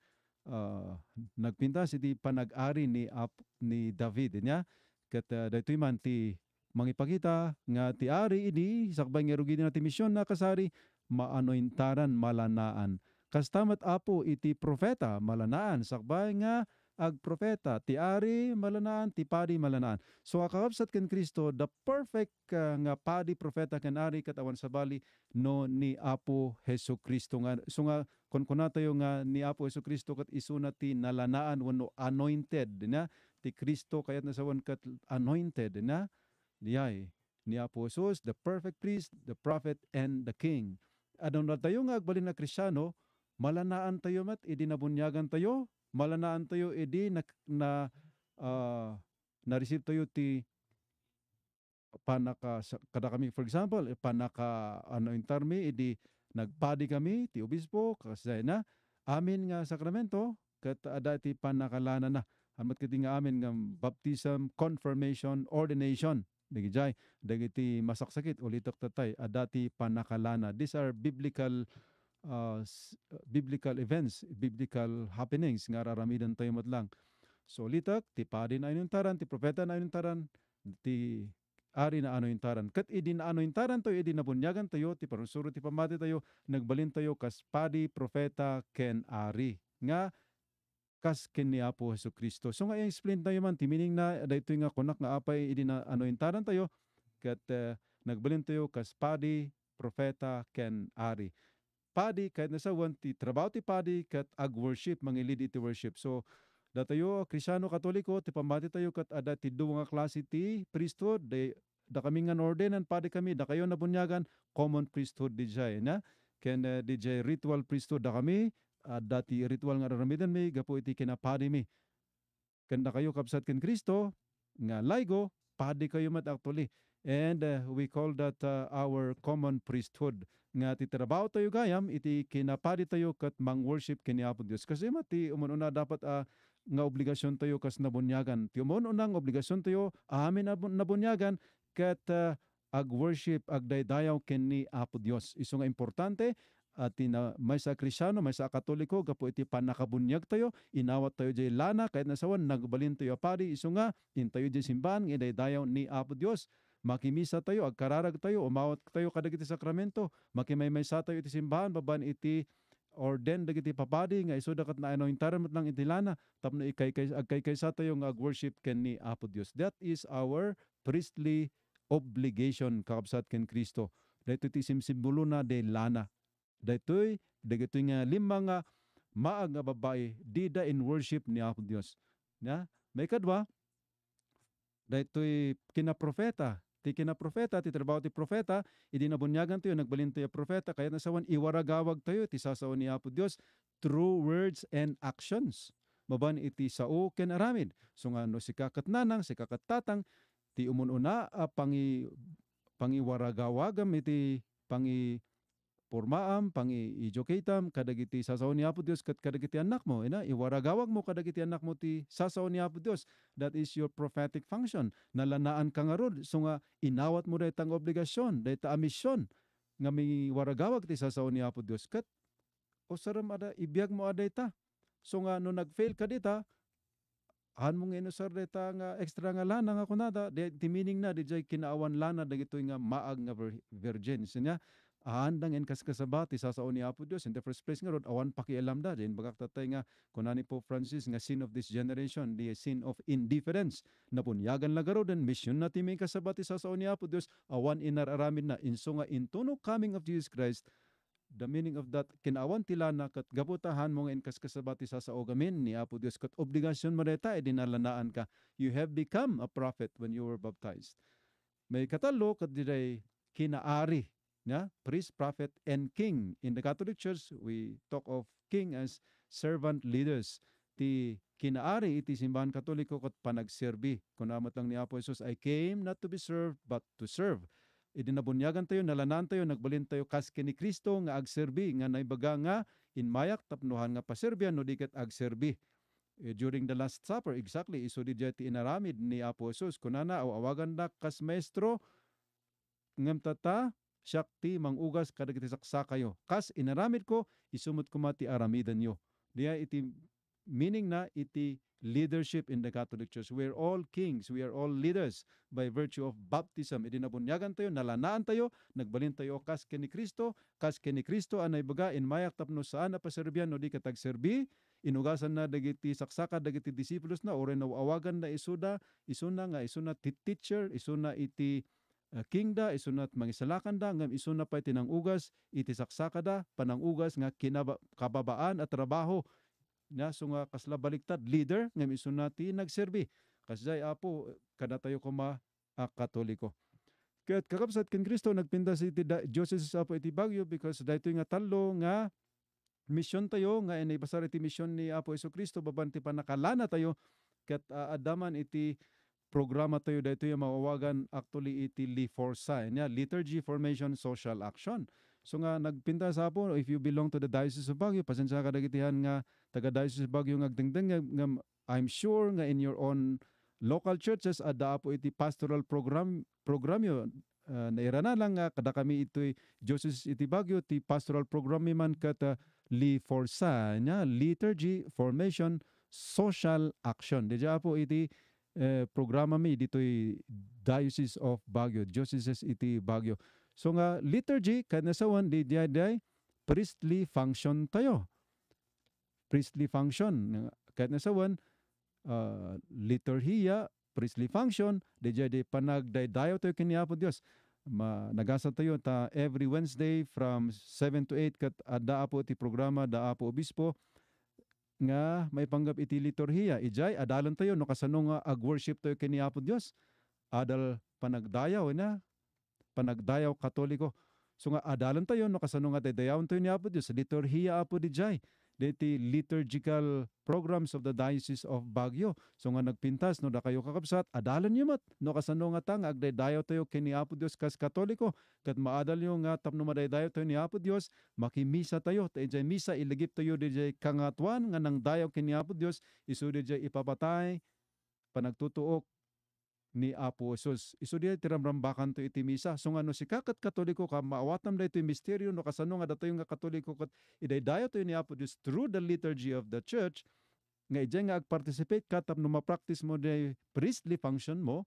S2: ah, nagpintas iti panag-ari ni Apo, ni David nya kat uh, daytoy man ti mangipakita nga ti ari idi sakbay nga rugi na ti misyon na kasari maanointaran malanaan. Kastamat apo iti profeta malanaan sakbay nga ag propeta ti ari malanaan ti padi malanaan. So akakapsat ken Kristo the perfect uh, nga padi profeta ken ari katawan sa bali no ni Apo Hesus Kristo nga so nga kon tayo nga ni Apo Hesus Kristo kat isuna ti nalanaan wenno anointed na ti Kristo kayat nasawan kat anointed na Diyay ni Apo Jesus, the perfect priest, the prophet, and the king. Adon na tayo nga agbalin na krisyano, malanaan tayo mat, idi nabunyagan tayo, malanaan tayo, idi na, na uh, na-receive tayo ti panaka kada kami for example eh, panaka ano in termi idi nagpadi kami ti obispo kasi na amin nga sakramento ket ti panakalanan na amat kiti nga amin nga baptism confirmation ordination digijay dagiti masaksakit ulitok tatay adati panakalana these are biblical uh, biblical events biblical happenings nga araramidan tayo matlang so ulitak ti padin ayon taran ti propeta na ayon taran ti ari na ano intaran. Kat idi na ano intaran tayo, idi na bunyagan tayo, ti parusuro ti pamati tayo, nagbalin tayo, kas padi, propeta ken ari. Nga, kas ken ni Apo Hesus Kristo. So nga i-explain tayo man, timining na, dahito nga kunak nga apay, idi na ano yung taran tayo, kat uh, nagbalin tayo kas padi, profeta, ken ari. Padi, kahit nasa one, ti trabaho ti padi, kat ag-worship, mangilid iti worship. So, datayo, krisyano katoliko, ti pambati tayo kat ada ti duwa nga klase ti priesthood, de, da kami nga ordenan padi kami, da kayo nabunyagan, common priesthood di jay, na? Ken uh, di jay ritual priesthood da kami, uh, dati ritual nga ramidan mi gapo iti kinapadi mi kanda kayo kapsat ken Kristo nga laigo padi kayo mat actually and uh, we call that uh, our common priesthood nga titrabaho tayo gayam iti kinapadi tayo kat mang worship kini Apo Dios kasi mati umununa dapat uh, nga obligasyon tayo kas nabunyagan ti umununa nga obligasyon tayo amin nabunyagan kat uh, ag worship ag daydayaw ken ni Apo Dios isu nga importante atin na may sa Krisyano, may sa Katoliko, gapo iti panakabunyag tayo, inawat tayo jay lana, kahit nasawan, nagbalin tayo pari, iso nga, intayo jay simbahan, ngidaydayaw ni Apo Diyos, makimisa tayo, agkararag tayo, umawat tayo kadag iti sakramento, makimaymay sa tayo iti simbahan, baban iti orden dagiti papadi nga iso dakat na anointaran met lang iti lana tapno ikaykay kay agkay sa tayo nga worship ken ni Apo Dios that is our priestly obligation kakabsat ken Kristo dito iti simsimbolo na de lana Daytoy dagitoy nga lima nga maa nga babae dida in worship ni Apo Dios. Nya, may kadwa daytoy kinaprofeta ti kina kinaprofeta ti trabaho ti profeta idi nabunyagan tayo nagbalin tayo profeta kaya nasawan iwaragawag tayo ti sasaon ni Apo Dios through words and actions maban iti sao ken aramid so nga no si kakatnanang si kakatatang ti umununa a ah, pangi pangiwaragawagam iti pangi pormaam pang i-educateam kadagiti sasaw ni Apo Dios ket kadagiti anak mo ina iwaragawag mo kadagiti anak mo ti sasaw ni Apo Dios that is your prophetic function nalanaan ka nga rod so nga inawat mo daytang obligasyon dayta a mission nga mi waragawag ti sasaw ni Apo Dios ket o saram ada ibiyag mo aday ta so nga no nagfail ka dita han mong ino sir deta nga ah, extra nga lana nga kunada de, di meaning na di jay kinaawan lana dagitoy nga maag nga virgin sinya ahandang in kaskasabati sa sao ni Apo Dios in the first place nga rod awan pakialam da din bagaktatay nga kunani po Francis nga sin of this generation the sin of indifference napunyagan garo den mission na timi kasabati sa sao ni Apo Dios awan inararamin na inso nga intuno coming of Jesus Christ the meaning of that kinawan tila na kat gabutahan mo nga inkas kasabati sa saogamin ni Apo Dios kat obligasyon mareta idinalanaan ka you have become a prophet when you were baptized may katalo kat diday kinaari yeah, priest, prophet, and king. In the Catholic Church, we talk of king as servant leaders. Ti kinaari iti simbahan katoliko kat panagserbi. Kunamat lang ni Apo Jesus, I came not to be served, but to serve. Idinabunyagan tayo, nalanan tayo, nagbalin tayo kas ni Kristo nga agserbi, nga naibaga nga inmayak tapnuhan nga paserbian no dikat agserbi. E, during the Last Supper, exactly, iso di ti inaramid ni Apo Jesus, kunana awawagan na kas maestro, ngam tata, Shakti mangugas kada iti saksa kayo. Kas inaramid ko, isumot ko mati aramidan nyo. Diya iti meaning na iti leadership in the Catholic Church. We are all kings, we are all leaders by virtue of baptism. Idi e nabunyagan tayo, nalanaan tayo, nagbalin tayo kas kini Kristo, kas kini Kristo anay baga in mayak tapno saan na paserbian no di katagserbi, inugasan na dagiti saksaka dagiti disipulos na ore na awagan na isuda, isuna nga isuna ti teacher, isuna iti Ah, kingda isunat mangisalakan da ngam isuna pa tinang ugas iti saksakada panang ugas nga kinababaan at trabaho na so nga kasla baliktad leader ngam isunati nagserbi kasay apo kada tayo kuma a ah, katoliko Kaya't kakapsat kin Kristo nagpinda sa iti diocese apo iti Bagyo because dahito nga tallo nga mission tayo nga inay basar iti misyon ni Apo Iso Kristo babanti pa nakalana tayo ket uh, ah, adaman iti programa tayo dito yung mawawagan actually iti Li4Sa. Niya, Liturgy Formation Social Action. So nga nagpinta sa po, if you belong to the Diocese of Baguio, pasensya ka dagitihan nga taga Diocese of Baguio ngagdengdeng nga, nga I'm sure nga in your own local churches ada po iti pastoral program program programyo uh, ah, na lang nga kada kami ito'y Diocese iti Baguio ti pastoral program man kat uh, ah, Li Forsa nya Liturgy Formation Social Action. Deja po iti eh, programa mi ditoy Diocese of Baguio, Diocese iti Baguio. So nga liturgy kanasawan nasawan di day priestly function tayo. Priestly function nasawan uh, ah, liturhiya priestly function di di panagdaydayo tayo kaniapo Dios. Ma, nagasa tayo ta every Wednesday from 7 to 8 kat ada ah, po ti programa da apo obispo nga may panggap iti liturhiya. Ijay, adalan tayo, no kasano nga ah, ag-worship tayo kini Apo Diyos. Adal panagdayaw, na panagdayaw katoliko. So nga adalan tayo, no kasano nga daydayawan tayo ni Apo Diyos. liturhiya Apo di deti liturgical programs of the Diocese of Baguio. So nga nagpintas no da kayo kakabsat, adalan niyo mat. No kasano nga tang agdaydayo tayo kini Apo Dios kas Katoliko kat maadal niyo nga tapno madaydayo tayo ni Apo Dios, makimisa tayo. Tay jay misa iligip tayo DJ kangatuan nga nang dayo kini Apo Dios isu DJ ipapatay panagtutuok ni Apo Jesus. Iso di tiramrambakan to iti misa. So nga no, si kakat katoliko ka, maawatam da ito yung misteryo no kasano nga dato datayo nga katoliko kat idaydayo to ni Apo Jesus through the liturgy of the church nga ije nga agparticipate ka tapno practice mo day priestly function mo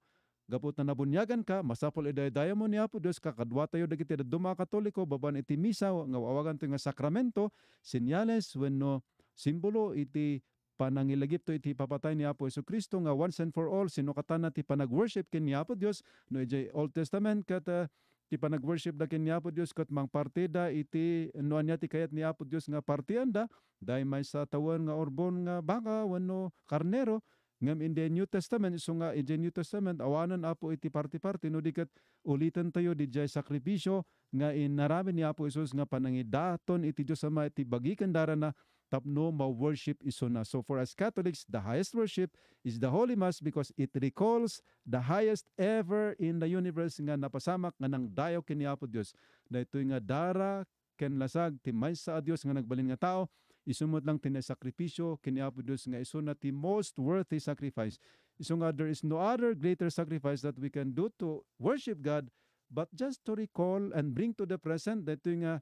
S2: gapot na nabunyagan ka masapol idaydayo mo ni Apo Dios kakadwa tayo dagiti duma katoliko baban iti misa nga wawagan to nga sakramento senyales wenno simbolo iti panangilagip to iti papatay ni Apo Iso Kristo nga once and for all sinukatan na ti panagworship ken ni Apo Dios no ijay Old Testament kat ah, ti panagworship da ken ni Apo Dios kat mang partida iti no anya ti kayat ni Apo Dios nga partianda day may sa tawon nga orbon nga baka wano karnero ngem in the New Testament iso nga in the New Testament awanan Apo iti parti-parti no diket ulitan tayo di jay sakripisyo nga inarami ni Apo Jesus nga panangidaton iti Dios ama iti bagikan dara na tapno ma worship isuna. So for us Catholics, the highest worship is the Holy Mass because it recalls the highest ever in the universe nga napasamak nga nang dayo kini Apo Dios. Na Daytoy nga dara ken lasag ti maysa a Dios nga nagbalin nga tao isumot lang tinasakripisyo kini Apo Dios nga isuna ti most worthy sacrifice. Iso nga there is no other greater sacrifice that we can do to worship God but just to recall and bring to the present daytoy nga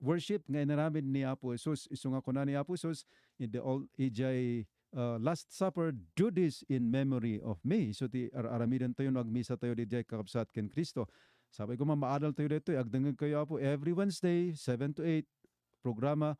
S2: worship nga inaramid ni Apo Jesus. Isunga ko na ni Apo Jesus in the old ijay e uh, Last Supper, do this in memory of me. So ti aramidan tayo, misa tayo di jay kakabsat ken Kristo. Sabi ko maadal tayo dito, eh. agdangan kayo Apo every Wednesday, 7 to 8, programa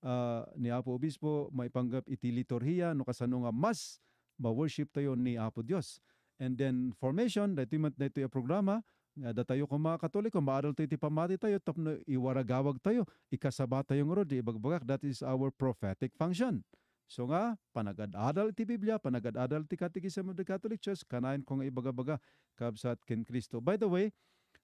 S2: uh, ni Apo Obispo, maipanggap iti liturhiya, no kasano nga mas ma-worship tayo ni Apo Dios. And then formation, dito yung programa, nga datayo ko mga katoliko maaral tayo tipamati tayo tapno iwaragawag tayo ikasaba tayo ng di ibagbagak that is our prophetic function so nga panagadadal ti Biblia panagadadal ti katikism of the Catholic Church kanain ko nga ibagabaga kabsat ken Kristo by the way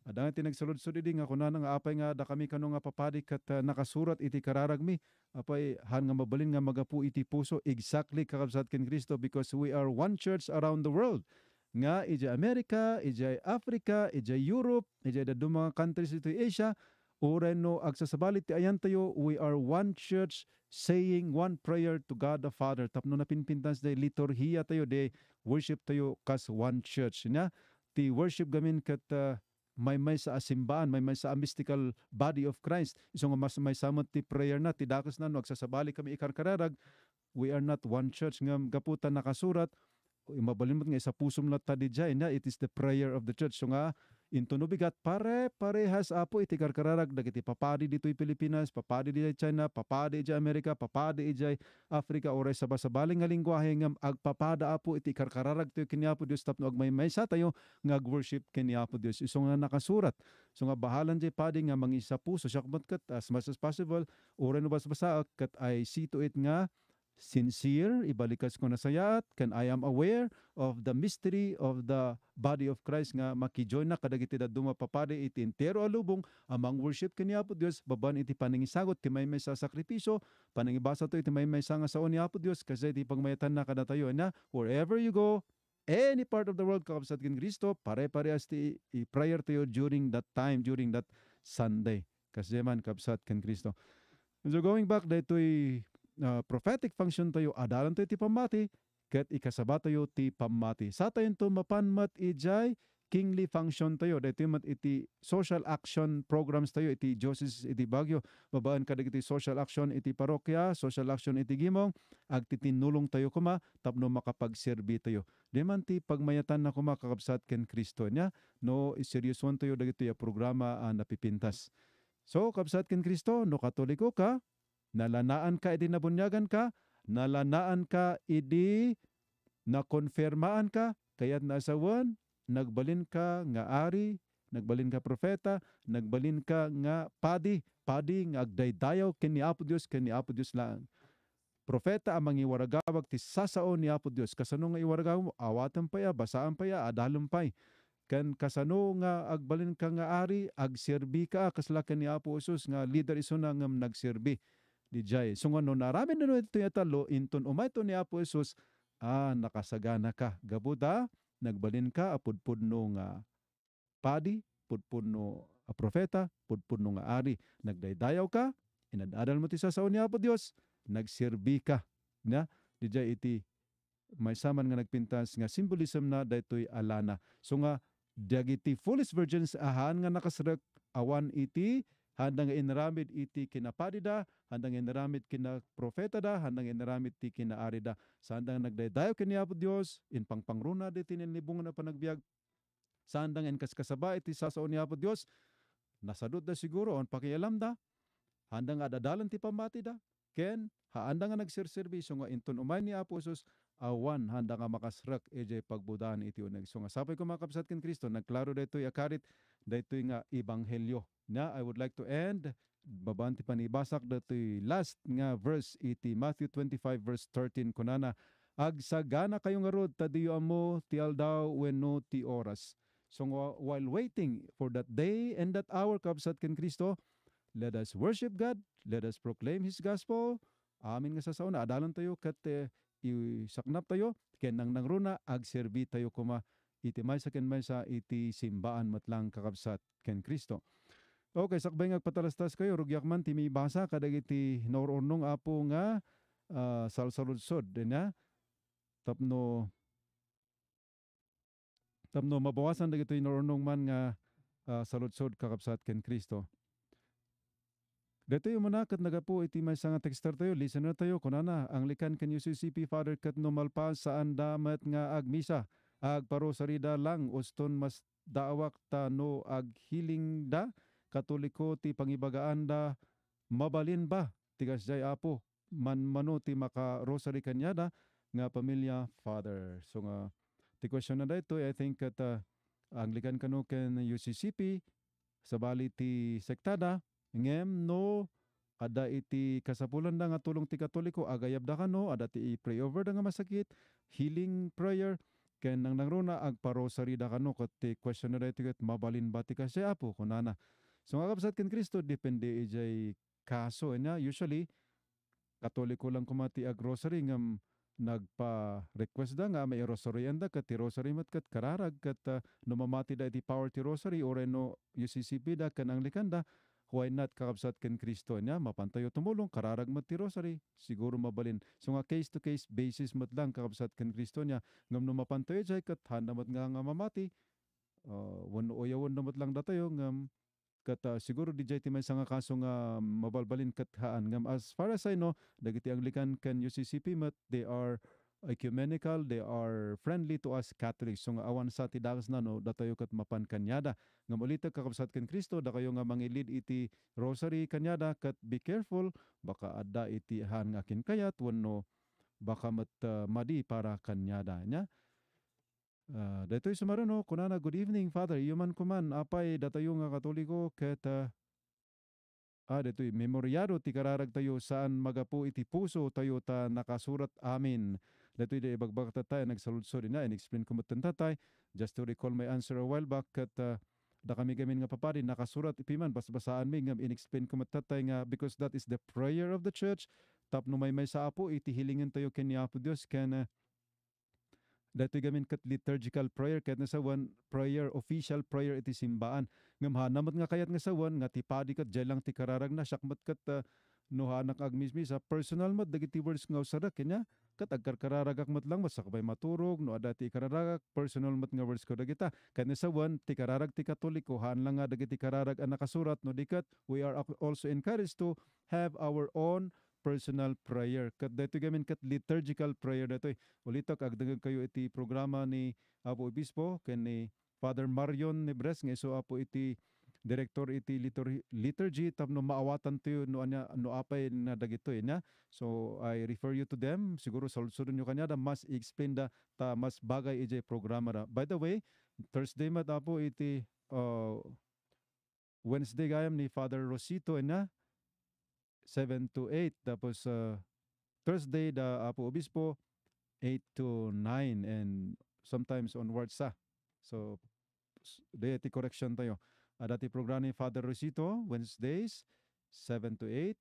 S2: Adang ti nagsulod-sud idi nga kunan nga apay nga da kami kano nga papadi, kat uh, nakasurat iti kararagmi apay han nga mabalin nga magapu iti puso exactly kakabsat ken Kristo because we are one church around the world nga ijay Amerika, ijay Africa, ijay Europe, ijay da dumang countries dito Asia, uray no agsasabalit ti ayan tayo, we are one church saying one prayer to God the Father. Tapno na pinpintas day liturhiya tayo day worship tayo kas one church. Nya, ti worship gamin kat uh, ah, may may sa asimbaan, may may sa mystical body of Christ. Iso mas may samot ti prayer na, ti dakas na, no, agsasabali kami ikarkararag, we are not one church, nga gaputan nakasurat, mabalimot nga sa pusom na tadi dyan na it is the prayer of the church. So nga, into nubigat pare pare has apo iti karkararag dagiti papadi ditoy Pilipinas, papadi di China, papadi di Amerika, papadi di Africa oray sa basabaling nga lingwahe nga agpapada apo iti karkararag toy kaniapo Dios tapno agmay may sa tayo nga worship kaniapo Dios. Iso nga nakasurat. So nga bahalan di padi nga mangisa puso siya kat as much as possible oray no basa kat ay see to it nga sincere, ibalikas ko na sa can I am aware of the mystery of the body of Christ nga makijoin na kadagiti da dumapapade iti entero alubong amang worship kini Apo Dios baban iti paningisagot ti maymay sa sakripisyo panangibasa to iti maymay sa nga saon ni Apo Dios kasi iti pagmayatan na kadatayo na wherever you go any part of the world kakabsat kin Kristo pare-parehas ti i-prayer tayo during that time during that Sunday kasi man kapsat kin Kristo And so going back dito uh, prophetic function tayo adalan tayo ti pamati ket ikasaba tayo ti pamati. Sa tayo to mapanmat ijay kingly function tayo dito mat iti social action programs tayo iti Dioses iti Bagyo babaan kadag iti social action iti parokya social action iti gimong agtitinulong tayo kuma tapno makapagserbi tayo di man ti pagmayatan na kuma kakabsat ken Kristo nya no serious one tayo dagiti programa uh, napipintas so kapsat ken Kristo no katoliko ka nalanaan ka iti nabunyagan ka, nalanaan ka iti nakonfirmaan ka, kaya't nasawan, nagbalin ka nga ari, nagbalin ka profeta, nagbalin ka nga padi, padi nga agdaydayaw ken ni Apo Dios ken ni Apo Dios lang. Profeta amang iwaragawag ti sasao ni Apo Dios kasano nga iwaragaw mo awatan pa ya, basaan pa ya, adalon pa Kan kasano nga agbalin ka nga ari, agserbi ka kasla ken ni Apo Usos nga leader iso na nga nagsirbi di jay. So nga nun, aramin na ito yatalo, inton umay to ni Apo Isus, ah, nakasagana ka. Gabuda, nagbalin ka, apudpud ah, no nga padi, pudpud no a ah, profeta, pudpud nga ari. Nagdaydayaw ka, inadadal mo ti sa ni Apo Dios, nagsirbi ka. Na, di jay iti may saman nga nagpintas nga symbolism na daytoy alana. So nga dagiti foolish virgins ahan nga nakasrek awan iti handang inaramid iti kinapadida, handang inaramid kina profeta da, handang inaramid ti kinaari da. Sa handang nagdaydayo kiniapo Dios, in pangpangruna di tininlibungan na panagbiag, sa handang in kaskasaba iti sasaon niapo Dios, nasadot da siguro, on pakialam da, handang adadalan ti pamati da, ken haanda nga nagserserbisyo nga inton umay ni Apo Jesus awan handa nga makasrak ejay pagbudaan iti uneg. So nga sapay ko makapsat ken Kristo nagklaro daytoy akarit daytoy nga ebanghelyo na I would like to end babanti panibasak daytoy last nga verse iti e Matthew 25 verse 13 kunana agsagana kayo nga rod tadiyo amo ti aldaw wenno ti oras so while waiting for that day and that hour kapsat ken Kristo let us worship God let us proclaim his gospel amin nga sasauna adalan tayo ket eh, isaknap tayo ken nang nangruna agserbi tayo kuma iti maysa ken maysa iti simbaan matlang kakabsat ken Kristo. Okay, sakbay nga patalastas kayo, rugyak man timibasa kadag iti norunong apo nga uh, salsaludsod, na tapno tapno mabawasan dagito norunong man nga uh, saludsod kakabsat ken Kristo. Dito yung manakat nagapo iti may nga texter tayo, listener tayo, kunana, ang likan kan UCCP Father Kat no malpas saan damat nga agmisa ag parosarida lang uston mas daawak ta no ag healing da katoliko ti pangibagaan da mabalin ba tigas jay apo manmano ti maka rosary kanyada nga pamilya father so nga ti question na daytoy I think at uh, Anglican kano ken UCCP sa bali ti sektada ngem no ada iti kasapulan da nga tulong ti katoliko agayab da kano ada ti pray over da nga masakit healing prayer Ken nang nangruna ag parosary da kano kat ti questionary tiket mabalin ba ti kasya apo kunana. So nga kapsat ken Kristo depende ijay kaso nya usually katoliko lang kumati ag rosary ngam nagpa-request da nga may rosary anda kat ti rosary met ket kararag ket uh, ah, numamati da iti power ti rosary or no UCCP da kanang likanda Huwag not karabsat ken Kristo niya, mapantayo tumulong, kararag ti rosary, siguro mabalin. So nga case to case basis mat lang kakabsat ken Kristo niya, ngam no mapantayo jay kat hanamat nga nga mamati, uh, ah, wano oyawan namat lang datayo, ngam kat uh, siguro di jay timay nga kaso nga mabalbalin kat haan. Ngam as far as I know, dagiti Anglican ken UCCP mat, they are ecumenical, they are friendly to us Catholics. So nga awan sa ti dagas na no, datayo kat mapan kanyada. Nga mulita kakabsat kan Kristo, da kayo nga mangilid iti rosary kanyada, kat be careful, baka adda iti han nga kinkayat, wano baka mat uh, madi para kanyada. Nya? Uh, ah, datoy no? kunana, good evening, Father. Yuman kuman, apay, datayo nga katoliko, ket, uh, Ah, ah dito'y memoryado ti kararag tayo saan magapo iti puso tayo ta nakasurat amin dito ida ibagbag tatay, nagsaludsod na, in-explain ko matan tatay. Just to recall my answer a while back, kat uh, ah, da kami gamin nga papari, nakasurat ipiman, basbasaan mi, nga in-explain ko matatay nga, because that is the prayer of the church, tap no may may sa apo, itihilingin tayo kanya apo Diyos, kaya uh, dati gamin kat liturgical prayer kahit nga sawan prayer official prayer iti simbaan nga hanamot nga kayat nga sawan nga tipadi kat jay lang ti kararag na syakmat kat uh, no hanak ag mismisa personal mat dagiti words nga usarak kanya kat agkarkararagak mat lang masakbay maturog no adati ikararagak personal mat nga words ko dagita kani sa one ti kararag ti katoliko han lang nga dagiti kararag ang nakasurat no dikat we are also encouraged to have our own personal prayer kat daytoy gamin kat liturgical prayer daytoy ulitok agdagag kayo iti programa ni Apo Obispo ken ni Father Marion Nebres nga iso apo iti director iti liturgy, liturgy tapno maawatan tayo no, anya, no apay na dagito eh, niya. So I refer you to them. Siguro saludsudon nyo kanya da mas explain da ta mas bagay ije programa da. By the way, Thursday mat apo iti uh, Wednesday gayam ni Father Rosito eh, na 7 to 8. Tapos uh, Thursday da apo obispo 8 to 9 and sometimes onwards sa. So ti correction tayo. At ati ni Father Rosito, Wednesdays, 7 to 8.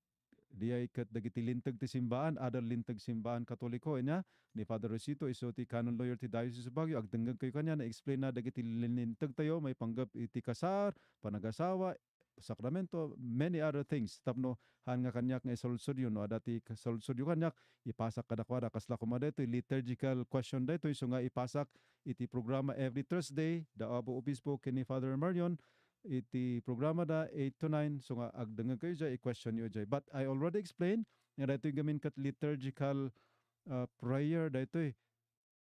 S2: Diay kat dagiti lintag ti simbaan, adar lintag simbaan katoliko. Anya, ni Father Rosito, iso ti canon lawyer ti Diocese Baguio, agdanggag kayo kanya, na-explain na dagiti lintag tayo, may panggap iti kasar, panagasawa, sakramento, many other things. Tapno, han nga kanyak nga isolsodyo, no, adati isolsodyo kanyak, ipasak kadakwada, kasla kumada ito, liturgical question dito, iso nga ipasak iti programa every Thursday, da Abo Obispo, kini Father Marion, iti programa da 8 to 9 so nga agdangan kayo jay i-question yo jay but I already explained nga dito gamin kat liturgical uh, prayer dito eh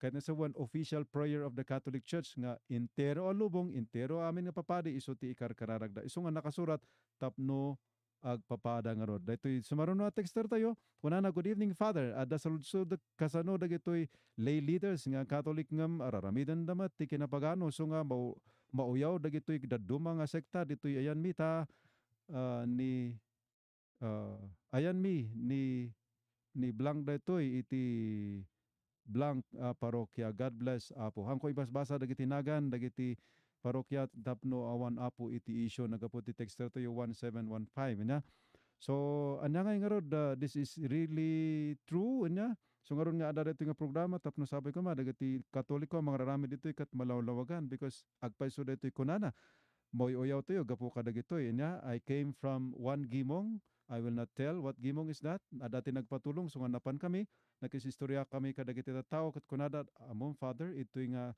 S2: kahit na sa one official prayer of the Catholic Church nga intero alubong intero amin nga papadi iso ti ikarkararag da iso nga nakasurat tapno agpapada nga rod dito eh, sumaron na texter tayo kunana good evening father at adda saludsod kasano dagitoy lay leaders nga Catholic ngam araramidan damat ti kinapagano so nga mau mauyaw dagitoy daduma nga sekta ditoy ayan mi ta uh, ni uh, ayan mi ni ni blank daytoy iti blank uh, ah, parokya God bless apo hangko ibasbasa dagiti nagan dagiti parokya tapno awan apo iti isyo nagapod ti text 1715 nya so anya nga nga rod uh, this is really true nya So ngaron nga ada dito nga programa tapno sabay ko madagiti katoliko mga rarami dito kat malawlawagan because agpay so dito kunana. Moy oyaw tayo gapo kada gitoy eh, nya I came from one gimong I will not tell what gimong is that. Adati nagpatulong so napan kami nakisistorya kami kada ta tao kat kunada among father ito nga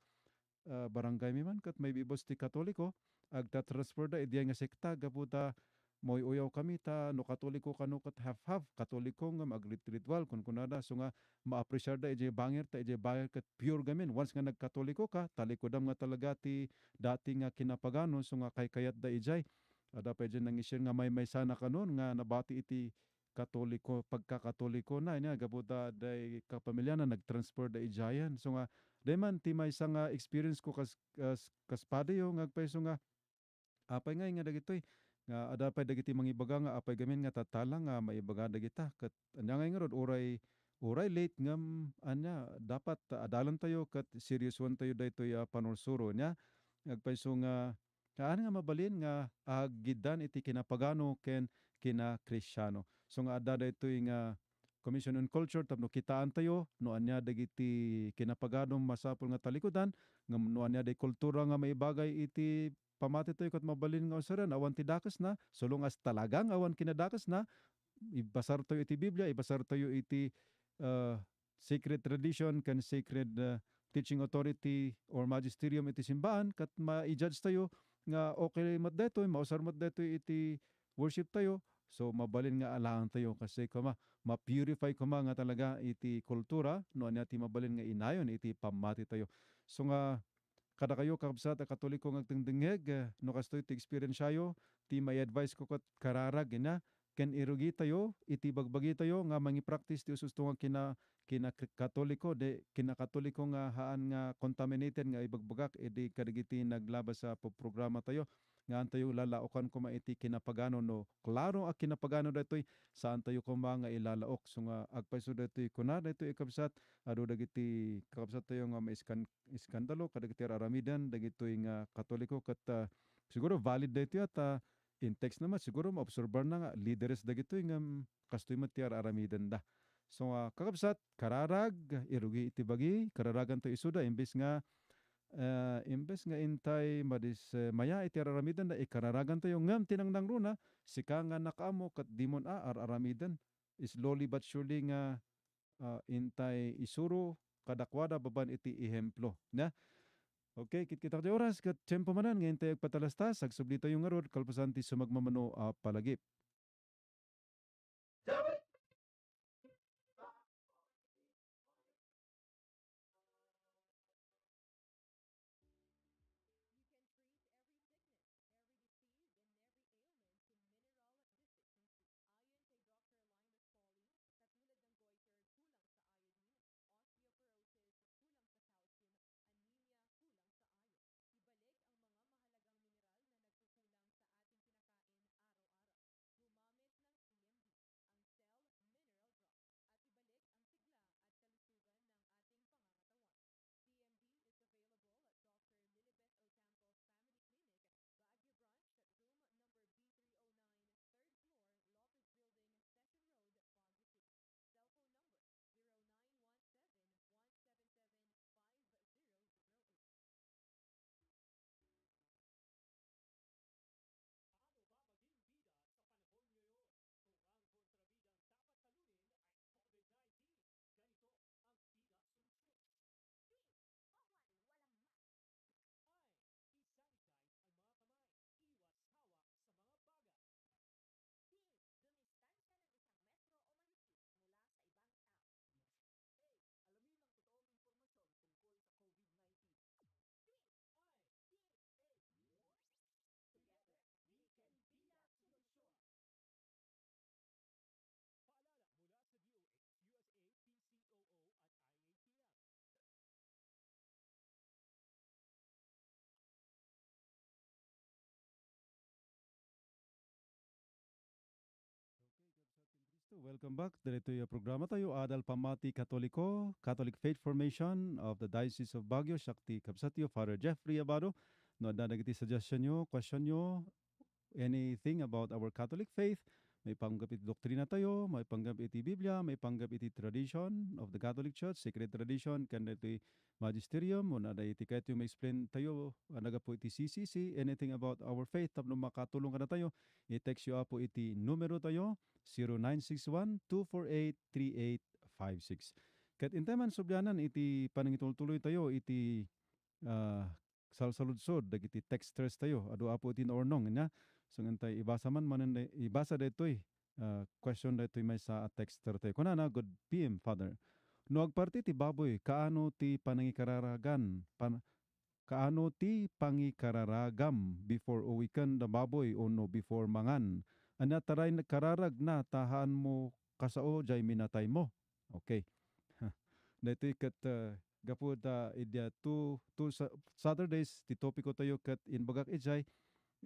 S2: uh, barangay mi man kat may bibos ti katoliko agta transfer da idya nga sekta gapo ta moy uyaw kami ta no katoliko kanu kat half half katoliko nga ritual kun kunada so nga ma maapresyar da ije banger ta ije banger kat pure gamin once nga nagkatoliko ka talikodam nga talaga ti dati nga kinapagano so nga kay kayat da ijay ada pa ije nangisir nga may may sana kanon nga nabati iti katoliko pagkakatoliko na ina gabuta day kapamilya na nagtransfer da ijayan so nga day man ti may nga ah, experience ko kas kas, kas padayo nga payso nga apay nga nga dagitoy nga adapay ah, dagiti mangibaga nga apay gamin nga tatalang nga maibaga dagita ket anya nga rod oray oray late ngam anya dapat adalan tayo ket serious one tayo daytoy uh, ah, panorsuro nya agpayso nga Kaan nga mabalin nga agidan iti kinapagano ken kina Krisyano. So nga adada ito'y nga Commission on Culture tapno kitaan tayo no anya dagiti kinapagadong masapol nga talikudan ngam no anya day kultura nga maibagay iti pamati pamatitoy kat mabalin nga usaran awan ti na sulungas talagang awan kinadakas na ibasar toyo iti Biblia ibasar tayo iti uh, sacred tradition kan sacred uh, teaching authority or magisterium iti simbahan kat ma-judge tayo nga okay mat detoy mausar mat detoy iti worship tayo So mabalin nga alahan tayo kasi kuma ma-purify kuma nga talaga iti kultura no anya ti mabalin nga inayon iti pamati tayo. So nga Kada kayo kabsat katoliko nga tengdengeg eh, no kastoy ti experience ayo ti may advice ko kat kararag ina eh, ken irugi tayo iti bagbagi tayo nga mangi-practice ti usus nga kina kina katoliko de kina katoliko nga haan nga contaminated nga ibagbagak edi eh, kadigiti naglabas sa programa tayo nga antayo lalaokan ko maiti kinapagano no klaro a kinapagano daytoy saan tayo ko nga ilalaok so nga agpaiso daytoy kuna daytoy ikabsat adu dagiti kabsat tayo nga maiskan iskandalo kadagiti aramidan dagito nga katoliko kat uh, siguro valid daytoy at uh, in text naman siguro maobserbar na nga leaders dagito nga mm, kastoy matiar aramidan da so uh, kakabsat kararag irugi itibagi kararagan to isuda imbes nga uh, imbes nga intay madis uh, maya iti araramidan da ikararagan tayo ngam tinangnang runa sika nga nakaamo kat dimon a araramidan slowly but surely nga uh, intay isuro kadakwada baban iti ihemplo na Okay, kit ko oras kat tempo manan ngayon tayo patalastas, agsublito yung arod, kalpasanti sumagmamano a palagip. Welcome back. Dito yung programa tayo, Adal Pamati Katoliko, Catholic Faith Formation of the Diocese of Baguio, Shakti Kapsatyo, Father Jeffrey Abado. No, na nagiti suggestion nyo, question nyo, anything about our Catholic faith, may panggap iti doktrina tayo, may panggap iti Biblia, may panggap iti tradition of the Catholic Church, secret tradition, kanda iti magisterium, una na iti kahit yung explain tayo, anaga po iti CCC, anything about our faith, tapno makatulong ka na tayo, i-text yo po iti numero tayo, 0961-248-3856. Kahit intaman subyanan, iti panangitultuloy tayo, iti uh, salsaludsod, dagiti texters tayo, adu apo iti ornong, na, sungantay ibasa man man eh, ibasa daytoy uh, question daytoy may sa text terte na, good PM father no agparti ti baboy kaano ti panangikararagan pan, kaano ti pangikararagam before o weekend da baboy o no before mangan ana taray kararag na tahaan mo kasao jay minatay mo okay dito kat uh, ah, gapod uh, ah, idya to, two Saturdays ti topiko tayo kat inbagak ijay eh,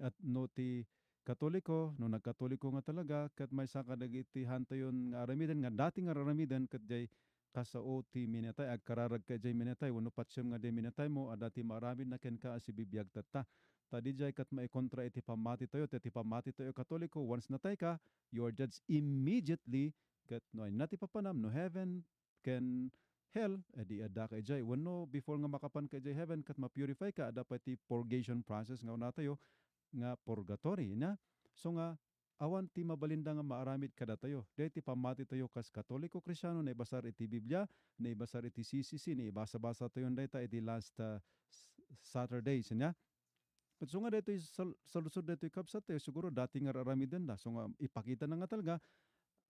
S2: at no ti katoliko no nagkatoliko nga talaga kat may saka hanta hantayon nga aramiden nga dati nga aramiden kat jay kasao ti minatay ag kararag ka jay minatay wano patsem nga di minatay mo adati marami na ken ka si bibiyag tatta tadi jay kat maikontra iti pamati tayo ti pamati tayo katoliko once natay ka you are judged immediately kat no ay nati papanam no heaven ken hell edi adda ka jay wano before nga makapan ka jay heaven kat ma-purify ka adda ti purgation process nga una tayo nga purgatory na so nga awan ti mabalinda nga maaramid kada tayo. Dahi ti pamati tayo kas katoliko krisyano na ibasar iti Biblia, na ibasar iti CCC, na ibasa-basa tayo na ita iti last uh, Saturday. Sinya? At so nga dito salusod dito kapsat tayo, eh, siguro dati nga aramidan da. So nga ipakita na nga talaga,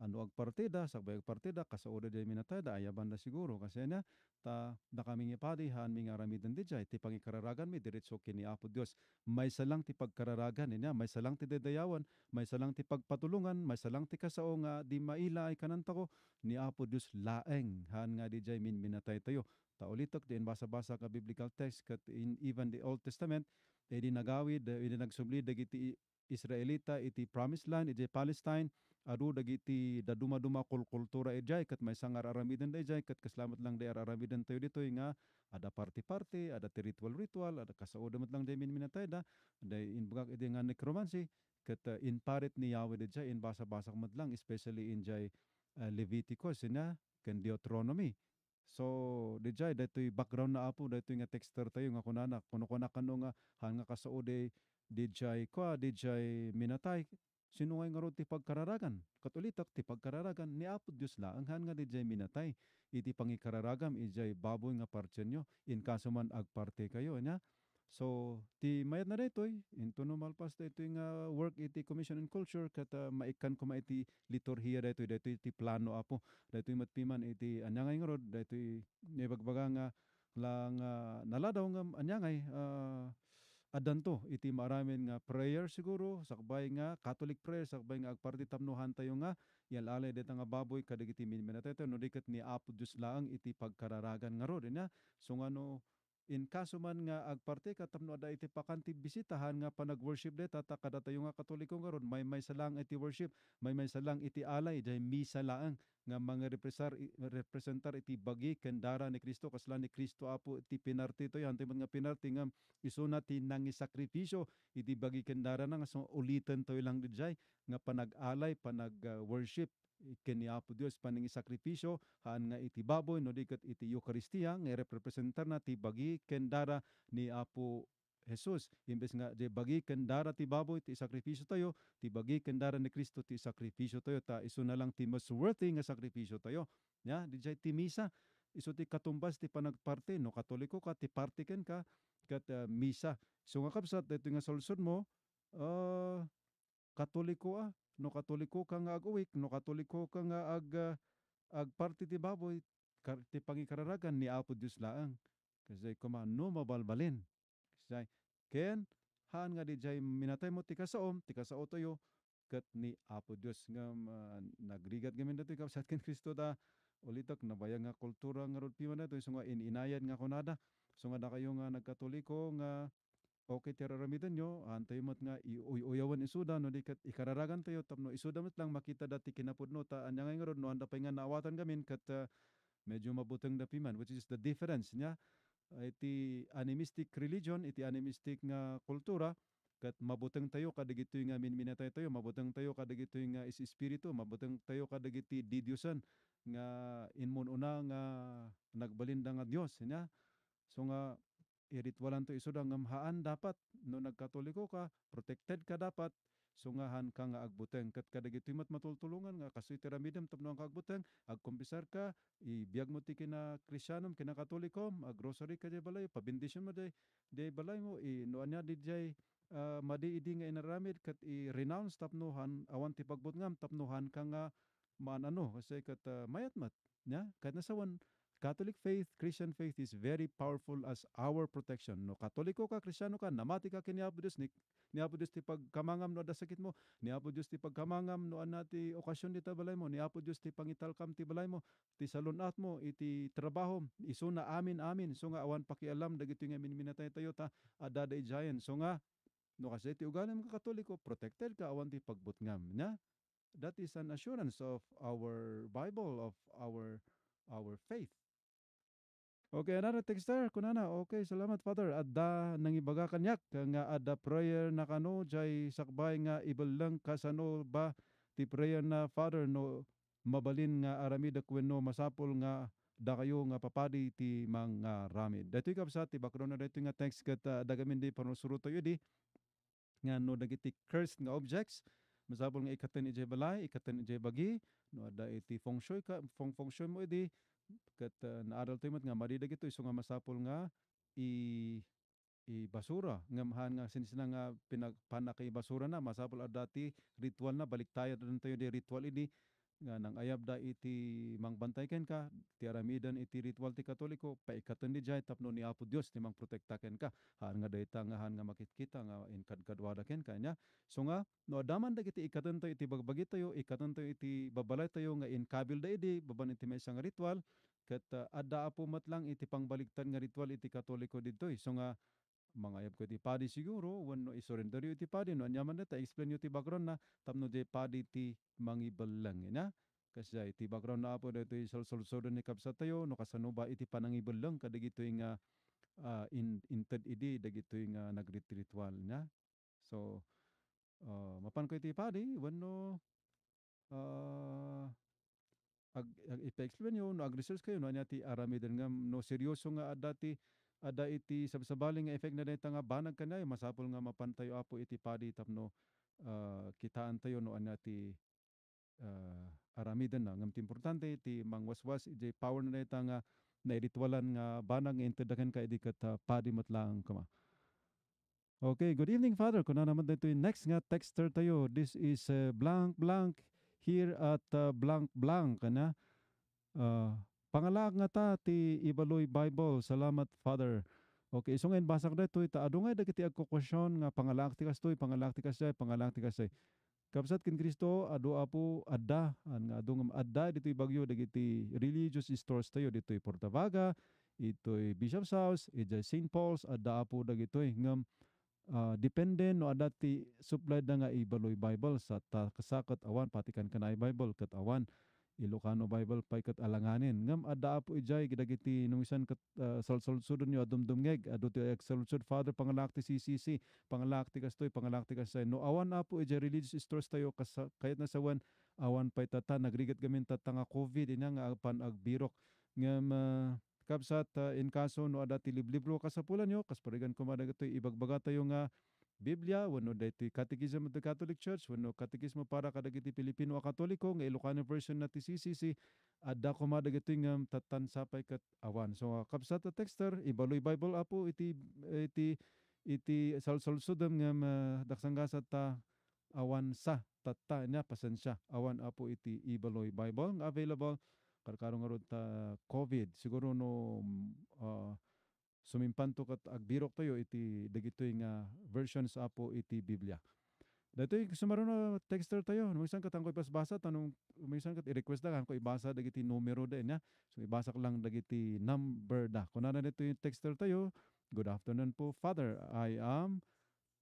S2: ano ag partida, sakbay ag partida, kasaoda dyan minatay da, ayaban da siguro. Kasi na, ta ah, nakami nga parihan mi nga ramidan di jay ti pangikararagan mi diretso kini Apo Dios may salang ti pagkararagan niya may salang ti dedayawan, may salang ti pagpatulungan may salang ti kasao nga ah, di maila ay kananta ko ni Apo Dios laeng han nga di jay min minatay tayo ta ulitok din basa-basa ka biblical text kat in even the Old Testament edi eh, nagawid edi eh, nagsubli dagiti Israelita iti promised land iti Palestine adu dagiti daduma-duma kul kultura ejay kat may sangar aramidan da kat kaslamat lang da aramidan tayo dito nga ada parte-parte ada ti ritual-ritual ada kasaudamat lang da minminatay da da inbagak e iti nga necromancy kat uh, eh, inparit ni Yahweh da ijay in basa-basa lang especially in jay uh, eh, Leviticus na ken Deuteronomy So, dijay, daytoy background na apo, daytoy nga texter tayo nga kunanak. Kuno kunakan nga hanga ka sa ode, dijay kwa, dijay minatay, sinungay nga ro ti pagkararagan. Katulitak ti pagkararagan ni Apo Dios laanghan nga dijay minatay. Iti pangikararagam ijay baboy nga partyan nyo. In kaso man agparte kayo. Nya? So, ti mayat na daytoy, into no malpas daytoy nga work iti Commission and Culture kata ah, maikan ko iti liturhiya daytoy daytoy iti plano apo. Daytoy matpiman iti anyangay nga rod daytoy nibagbaga nga lang uh, naladaw nga anyangay uh, adanto iti maramin nga prayer siguro sakbay nga Catholic prayer sakbay nga agparti tamnuhan tayo nga yalalay deta nga baboy kadigiti minminatay no diket ni Apo Dios laang iti pagkararagan nga rod nya so ngano In kaso man nga agparte katamno ada iti pakanti bisitahan nga panagworship deta ta kadatayo nga katoliko karon may may salang iti worship, may may salang iti alay day misa laang nga mga represar, representar iti bagi kendara ni Kristo kasla ni Kristo apo iti pinarti to yan man nga pinarti nga isuna ti nangi sakripisyo iti bagi kendara na nga so ulitan to ilang dijay nga panag-alay panag-worship ah, kaniapo Dios paning isakripisyo haan nga iti baboy no diket iti Eucharistia nga representar na ti bagi kendara ni Apo Jesus imbes nga di bagi kendara ti baboy ti sakripisyo tayo ti bagi kendara ni Kristo ti sakripisyo tayo ta isu na lang ti mas worthy nga sakripisyo tayo Ya, yeah? di ti misa iso ti katumbas ti panagparte no katoliko ka ti partiken ka kat uh, misa so nga kapsat ito nga solsod mo uh, katoliko ah no katoliko ka nga ag-uwik no katoliko ka nga ag uh, ag parte ti baboy kar, ti pangikararagan ni Apo Dios laang kasi kuma no mabalbalin kasi ken han nga di jay minatay mo ti kasaom ti kasao toyo kat ni Apo Dios nga uh, nagrigat gamin datoy sa ken Kristo da ulitak bayang nga kultura nga rod piman datoy so nga ininayan nga kunada so nga da kayo nga nagkatoliko nga okay teraramidan nyo, antay mat nga iuyawan isuda, no, dikat ikararagan tayo, tapno isuda mat lang makita dati kinapod no, ta anya ngayon ron, no, anda pa nga naawatan gamin, kat uh, medyo mabutang piman, which is the difference niya, iti animistic religion, iti animistic nga kultura, kat mabutang tayo kadagito nga minminatay tayo mabutang tayo kadagito nga is espiritu mabutang tayo kadagiti didiusan nga inmununa nga nagbalinda nga Dios nya so nga Irit walang to isod ang amhaan dapat. No nagkatoliko ka, protected ka dapat. Sungahan ka nga agbuteng. Kat kadagitoy mat matultulungan nga kasoy tiramidam tapno ang agbuteng. Agkumpisar ka, ibiyag mo ti kina krisyanom, kina katolikom, agrosary ka jay balay, pabindisyon mo jay, jay balay mo, inuanya di jay, uh, ah, madi idi nga inaramid kat i-renounce tapnohan, awan ti pagbutngam tapnohan ka nga man ano kasi kat uh, ah, mayat mat nya yeah? kat nasawan Catholic faith, Christian faith is very powerful as our protection. No, Katoliko ka, Krisyano ka, namati ka kini Apo Dios ni ni Apo Dios ti pagkamangam no da sakit mo, ni Apo Dios ti pagkamangam no anati okasyon dita balay mo, ni Apo Dios ti pangitalkam ti balay mo, ti salunat mo iti trabaho, isuna amin amin. So nga awan pakialam dagiti nga minminatay tayo ta adada giant. So nga no kasi ti ugalan ka Katoliko, protected ka awan ti pagbutngam nya. That is an assurance of our Bible, of our our faith. Okay, another texter kunana. Okay, salamat Father. At da, nang ibaga kanyak nga ada prayer na kano jay sakbay nga ibalang kasano ba ti prayer na Father no mabalin nga aramida kuno masapol nga da kayo nga papadi ti mga ramid. Dito ikap sa ti background na dito nga text kat uh, dagamin di panusuro tayo di nga no dagiti cursed nga objects masapol nga ikaten ijay balay, ikaten ijay bagi no ada iti feng shui ka feng feng shui mo di kat uh, naaral to nga madida gito iso nga masapol nga i i basura nga mahan nga sinisina nga pinagpanakay basura na masapol at dati ritual na balik tayo dun tayo di ritual ini nga nang ayab da iti mangbantay ken ka ti aramidan iti ritual ti katoliko paikaten di jay tapno ni Apo Dios ti mangprotekta ken ka han nga dayta nga han nga makitkita nga inkadkadwada ken ka nya so nga no adaman dagiti ikaten iti bagbagi tayo ikaten iti babalay tayo nga inkabil da idi baban iti may nga ritual ket uh, ah, adda apo matlang iti pangbaliktan nga ritual iti katoliko didtoy so nga mangayab ko ti padi siguro wenno isurrender yu ti padi no anyaman da ta explain yu ti background na tamno di padi ti mangi mangiballang ina eh, kasi iti background na apo dito isolsolsodo ni kapsatayo no kasano ba iti panangi panangiballang kadagito nga uh, ah, in inted idi dagito nga uh, nagretritual na so uh, mapan ko iti padi wenno uh, ah, ag, ag ipa-explain yun, no, ag-research kayo, no, anya ti aramid nga, no, seryoso nga dati, ada iti sabsabali nga effect na dayta nga banag kanay masapol nga mapantayo apo iti padi tapno uh, kitaan tayo no anya ti uh, aramidan na ngam importante iti mangwaswas iti power na dayta nga naiditwalan nga banag nga intudakan ka iti kat uh, padi matlaang kama Okay, good evening, Father. Kuna naman dito yung next nga texter tayo. This is uh, blank blank here at uh, blank blank na. Uh, Pangalag nga ta ti Ibaloy Bible. Salamat, Father. Okay, so ngayon basak na ito. Itaado nga dagiti agkukwestiyon nga pangalag ti kastoy, pangalag ti kastoy, pangalag ti kastoy. Kapsat kin Kristo, ado apo adda, an nga adong adda dito'y bagyo, dagiti religious stores tayo, dito'y Portavaga, ito'y Bishop's House, ito'y St. Paul's, adda apo dagito'y ngam uh, depende no adda ti supply da nga ibaloy Bible sa ta, kasakat awan, patikan kanay Bible kat awan. Ilocano Bible paikat alanganin. Ngam ada apo ijay gidagiti numisan kat uh, salsalsudon yo adumdumngeg adu ti salsud Father pangalakti CCC pangalakti kastoy pangalakti kasay no awan apo ijay religious stores tayo kas, kayat na sawan awan pa itata. nagrigat gamin tatanga COVID inang nga pan agbirok ngam uh, ah, kapsat uh, ah, in kaso no ada ti liblibro kasapulan yo kas parigan kumada gatoy ibagbaga tayo nga Biblia, wano daytoy Catechism of the Catholic Church, wano Katekismo para kadagiti Pilipino Katoliko, nga Ilocano version na tisisisi, adda ko madagito nga um, tatansapay kat awan. So, uh, kapsat texter, ibaloy Bible apo, iti, iti, iti salsalsudam nga uh, daksangasa ta awan sa, tata niya, pasensya, awan apo iti ibaloy Bible, nga available, karkarong ta COVID, siguro no, uh, suminpanto kat agbirok tayo iti dagitoy nga version sa apo iti Biblia. Datoy sumaro na texter tayo. Minsan kat angkoy pasbasa tanong minsan kat i-request da ko ibasa dagiti numero da niya. So ibasa lang dagiti number da. Kunana nito yung texter tayo. Good afternoon po, Father. I am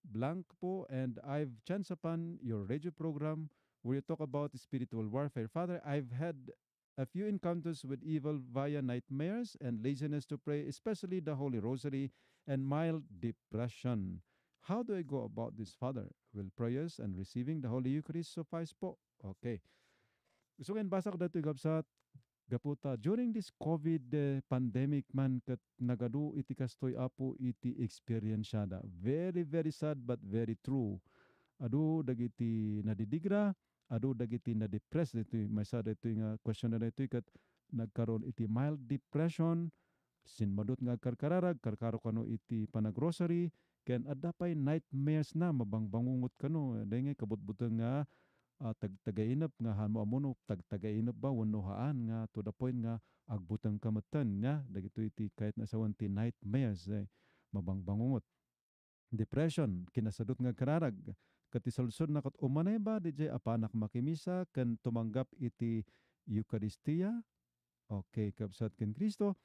S2: blank po and I've chanced upon your radio program where you talk about spiritual warfare. Father, I've had a few encounters with evil via nightmares and laziness to pray, especially the Holy Rosary, and mild depression. How do I go about this, Father? Will prayers and receiving the Holy Eucharist suffice po? Okay. Gusto kayo basa ko dito gabsat gaputa during this COVID eh, pandemic man kat nagadu iti kastoy apo iti experienceada. Very very sad but very true. Adu dagiti nadidigra adu dagiti na depressed iti maysada iti nga question na iti kat nagkaroon iti mild depression sin madut nga karkararag karkaro kano iti panagrocery ken adapay nightmares na mabangbangungot kano dahil nga kabutbutang nga uh, ah, tagtagainap nga hanmo amuno tagtagainap ba wano haan nga to the point nga agbutang kamatan nga dagito iti kahit nasawan ti nightmares eh, mabangbangungot depression kinasadot nga kararag Kati sulsun na kat umanay ba, di jay apanak makimisa, kan tumanggap iti Eucharistia, okay, kapsat kan Kristo,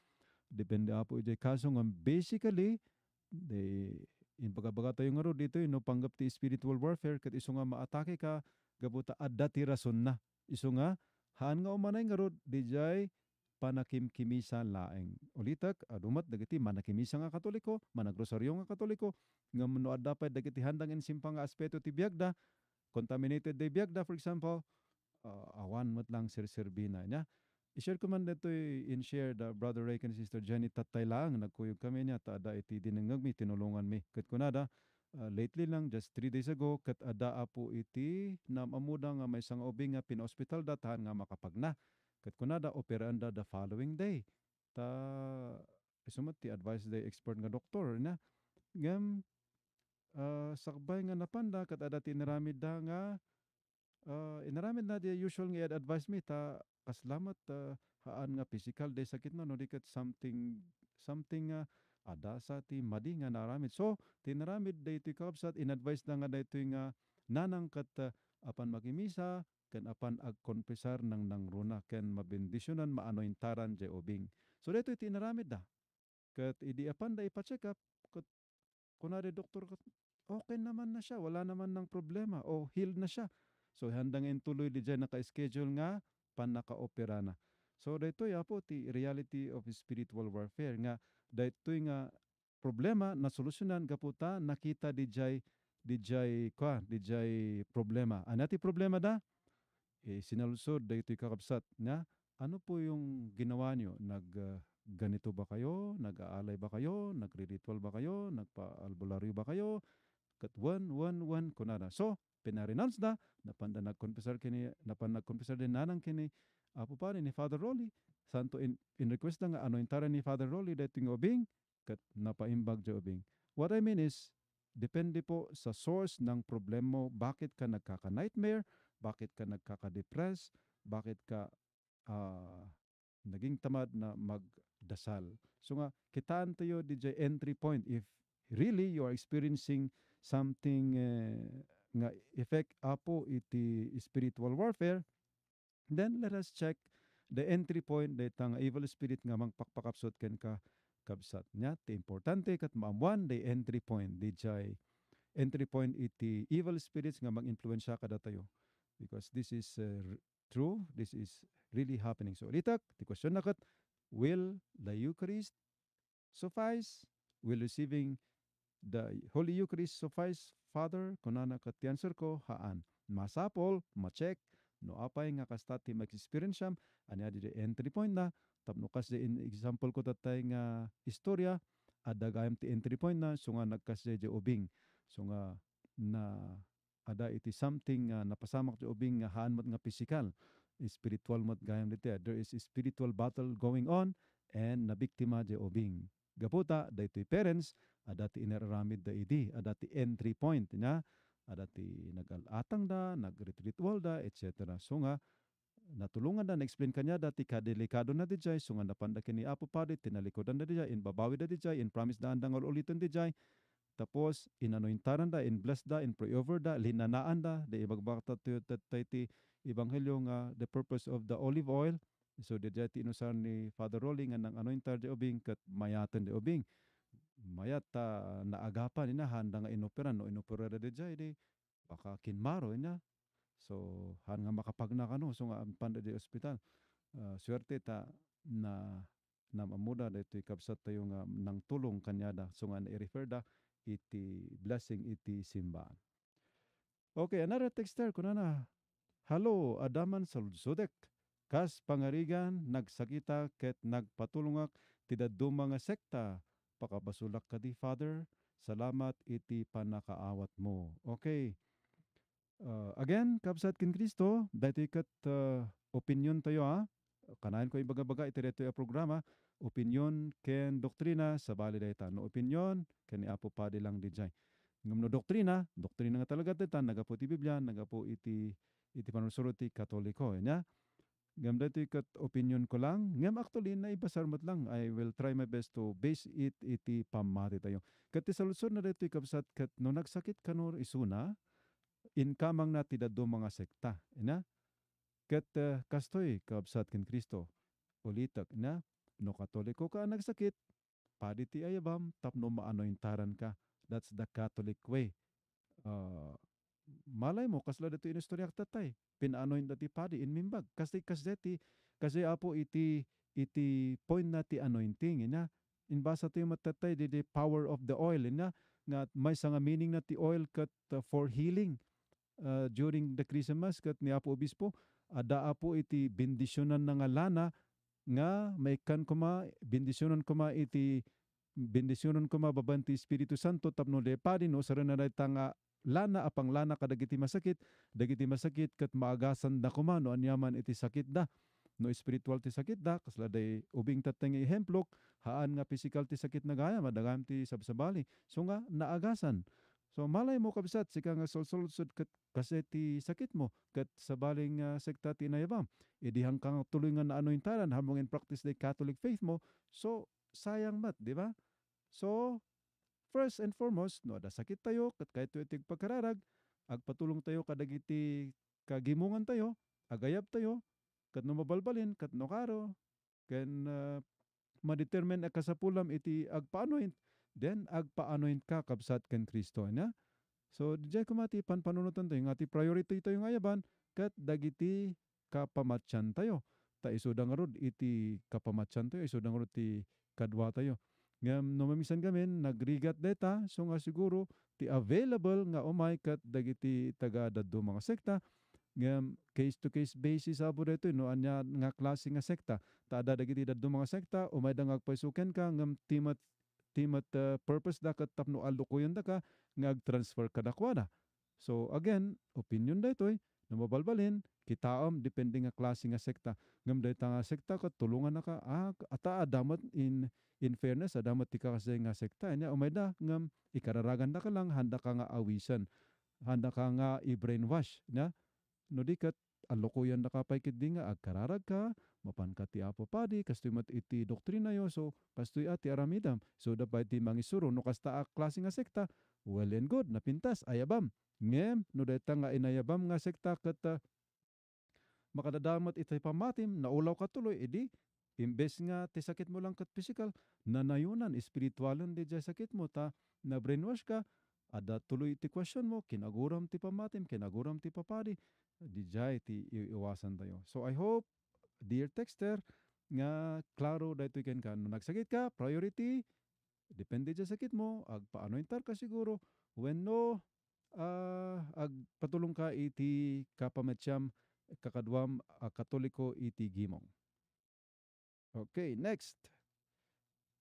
S2: depende apo iti kaso nga basically, de, in pagkabaga tayo nga dito, ino panggap ti spiritual warfare, kat iso nga maatake ka, gabuta adda ti rason na. Iso nga, haan nga umanay nga ro, di jay panakimkimisa laeng. Ulitak, adumat dagiti manakimisa nga katoliko, managrosaryo nga katoliko, nga manoad dapat dagiti handang insimpang nga aspeto ti biagda contaminated day biagda for example uh, awan met lang sir-sirbina nya I-share ko man dito in-share da Brother Ray and Sister Jenny tatay lang. Nagkuyog kami niya ta ada iti dinengag mi, tinulungan mi. Kat kunada, uh, ah, lately lang, just three days ago, kat ada apo iti namamuda nga may sang obing nga pinospital datahan nga makapagna. Kat kunada, operaan da the following day. Ta, isumat ti advice day expert nga doktor na. Ngam, uh, sakbay nga napanda kat adati inaramid da nga uh, inaramid na di usual nga advice mi ta kaslamat ah, uh, haan nga physical day sakit na no di kat something something nga uh, ada sa ti madi nga naramid so tinaramid day ti kapsat inadvice na nga daytoy nga nanang kat uh, apan magimisa ken apan agkonfesar nang nangruna ken mabendisyonan maanointaran jay obing so dito tinaramid da kat idi apan da ipacheck up kunari doktor okay naman na siya, wala naman ng problema, o healed na siya. So handang intuloy di dyan naka-schedule nga, panaka-opera na. So dito ya po, ti reality of spiritual warfare nga dito nga problema na solusyonan gaputa nakita dijay dijay kwa dijay problema. Anati problema da? Eh, sinalusod daytoy kakabsat na ano po yung ginawa nyo? Nag uh, ganito ba kayo? Nag-aalay ba kayo? Nagre-ritual ba kayo? Nagpa-albularyo ba kayo? kat wan wan wan kunana. So, pinarenounce da, napanda nagkonfessar kini, napan nagkonfessar din nanang kini, apo pa ni Father Rolly, santo in, in request na nga, ano ni Father Rolly, dating obing, kat napaimbag dyan obing. What I mean is, depende po sa source ng problema, bakit ka nagkaka-nightmare, bakit ka nagkaka-depress, bakit ka uh, naging tamad na magdasal. So nga, kitaan tayo DJ entry point if really you are experiencing something uh, nga effect apo iti spiritual warfare, then let us check the entry point dayta nga evil spirit nga magpakpakapsot ken ka kabsat niya. Ti importante kat maamuan the entry point di jay entry point iti evil spirits nga mag-influensya kada tayo. Because this is uh, true, this is really happening. So ulitak, ti question na kat, will the Eucharist suffice? Will receiving The Holy Eucharist suffice, Father, kunana katian ko haan. Masapol, machek, no apay nga kastati mag-experienceam, anya di entry point na, tapno kas di in example ko tatay nga istorya, ada gayam ti entry point na, so nga nagkas di ubing. So nga na ada iti something nga uh, napasamak ti ubing nga haan mat nga physical spiritual mat gayam dito there is spiritual battle going on and nabiktima di ubing gaputa daytoy parents adati inararamid da idi, adati entry point niya, adati nagalatang da, nagretreat retreat wall da, etc. So nga, natulungan da, na-explain kanya ti kadelikado na di jay, so nga napandakin ni Apo Padi, tinalikodan da di jay, inbabawi da di jay, in promise da andang ulitin di jay, tapos inanointaran da, in bless da, in pray over da, linanaan da, de ibagbakta tayo ti ibanghelyo nga the purpose of the olive oil, so di jay ti inusan ni Father Rolling, nga nang anointar di obing, kat mayatan di obing mayat ta naagapan ina handa nga inoperan no inoperada didya idi baka kinmaro ina so han nga makapagna kano so nga panda di ospital uh, ah, swerte ta na namamuda daytoy ikabsat tayo nga nang tulong kanyada so nga na-refer da iti blessing iti simbaan okay another texter kunana hello adaman saludsodek kas pangarigan nagsakita ket nagpatulungak tidaduma nga sekta pakabasulak ka di, Father. Salamat iti panakaawat mo. Okay. Uh, again, kapsat kin Kristo, dati kat uh, opinion tayo ha. Ah. Kanayan ko ibaga-baga iti reto programa. Opinion ken doktrina sa bali dayta. No opinion ken iapo pa di lang dijay. Ngam no doktrina, doktrina nga talaga dayta nagapo iti Biblia, nagapo iti iti panusurot ti Katoliko. Yan ya. Ngam dati kat opinion ko lang. Ngam actually na ibasar lang. I will try my best to base it iti pamati tayo. Kati ti solusyon na dati kapsat kat no nagsakit ka nor isuna, inkamang na tidado mga sekta. Ina? Kat uh, kastoy kapsat kin Kristo. Ulitak na, no katoliko ka nagsakit, padi ti ayabam, tapno maanointaran ka. That's the Catholic way. Uh, malay mo kasla dito inistorya tatay pinanoin dati padi in mimbag kasi kasdeti kasi apo iti iti point na ti anointing ina eh, in basa yung matatay di the power of the oil ina eh, nga may nga meaning na ti oil kat uh, for healing uh, during the Christmas kat ni apo obispo ada apo iti bendisyonan na nga lana nga may kan kuma bendisyonan kuma iti bendisyonan kuma babanti Espiritu Santo tapno de padi no sarana tanga lana apang lana kadagiti masakit dagiti masakit ket maagasan da kumano no anyaman iti sakit da no spiritual ti sakit da kasla day ubing tatteng ehemplo haan nga physical ti sakit nagaya madagam ti sabsabali so nga naagasan so malay mo kabsat sika nga solsolsod ket kasi ti sakit mo ket sabaling uh, sekta ti inayabam idihang kang tuloy nga naanointaran hamong in practice day Catholic faith mo so sayang mat di ba so First and foremost, no da sakit tayo kat kahit tuitig pagkararag, agpatulong tayo kadagiti kagimungan tayo, agayab tayo, kat no mabalbalin, kat no karo, ken uh, madetermine sa pulam iti agpaanoint, then agpaanoint ka kabsat ken Kristo, na? So, di dijay kumati panpanunutan tayo, ngati priority tayo ngayaban, kat dagiti kapamatyan tayo. Ta iso dangarod iti kapamatyan tayo, iso dangarod iti kadwa tayo. Ngam no mamisan gamin nagrigat deta so nga siguro ti available nga umay oh kat dagiti taga daddo mga sekta ngam case to case basis abo dito no anya nga klase nga sekta taada dagiti daddo mga sekta umay da nga agpaisuken ka ngam timat timat uh, purpose da kat tapno alukuyon da ka nga transfer ka dakwada so again opinion daytoy eh, na mabalbalin, kitaom, depende nga klase nga sekta. Ngam dahi nga sekta ka, tulungan na ka. Ah, ata adamat ah, in, in fairness, adamat ah, ti kasi nga sekta. Anya, eh, umay da, ngam, ikararagan na ka lang, handa ka nga awisan. Handa ka nga i-brainwash. Nya, no di kat, alokoyan na kapaykit di nga, agkararag ah, ka, mapan ka ti apo padi, kastoy mat iti doktrina yo, so kastoy ati aramidam. So dapat ti mangisuro, no kasta a klase nga sekta, well and good, napintas, ayabam. Ngem, no dayta nga inayabam nga sekta kat ah, makadadamat itay pamatim, naulaw tuloy, edi, imbes nga ti sakit mo lang kat physical, nanayunan, espiritualan di jay sakit mo, ta na brainwash ka, ada tuloy ti question mo, kinaguram ti pamatim, kinaguram ti papadi, di jay ti iwasan tayo. So I hope, dear texter, nga klaro daytoy ken ka no nagsakit ka priority Depende sa sakit mo, ag paano intar ka siguro, when no, uh, ag patulong ka iti e kapamatsyam, kakadwam, a ah, katoliko iti e gimong. Okay, next.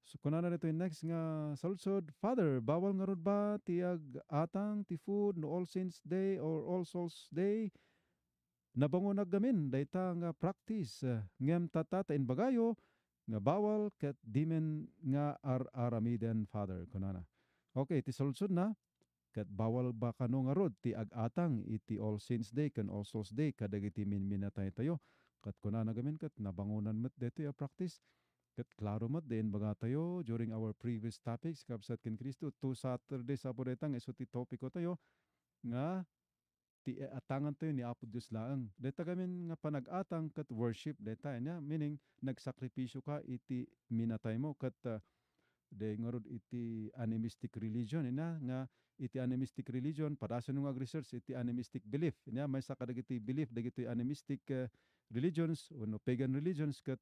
S2: So kunana nito yung next nga saludsod, Father, bawal nga rod ba tiag atang ti food no All Saints Day or All Souls Day? Nabango naggamin, dayta nga practice, ngem tata ta bagayo, nga bawal ket dimen nga ar-aramiden father kunana. Okay, ti sulsud na ket bawal ba kano nga rod ti agatang iti All Saints Day ken All Souls Day kadagiti minminatay tayo. ket kunana gamen ket nabangunan met dito ya practice. ket klaro met den baga tayo during our previous topics kapsat ken Kristo to Saturday apo detang iso ti topiko tayo nga ti eh, atangan tayo ni Apo Dios laang. Deta gamin nga panag-atang kat worship deta eh, niya meaning nagsakripisyo ka iti minatay mo kat uh, de ngorod iti animistic religion ina eh, nga iti animistic religion padason nga research iti animistic belief ina may sa kadagiti belief dagiti animistic uh, religions o pagan religions kat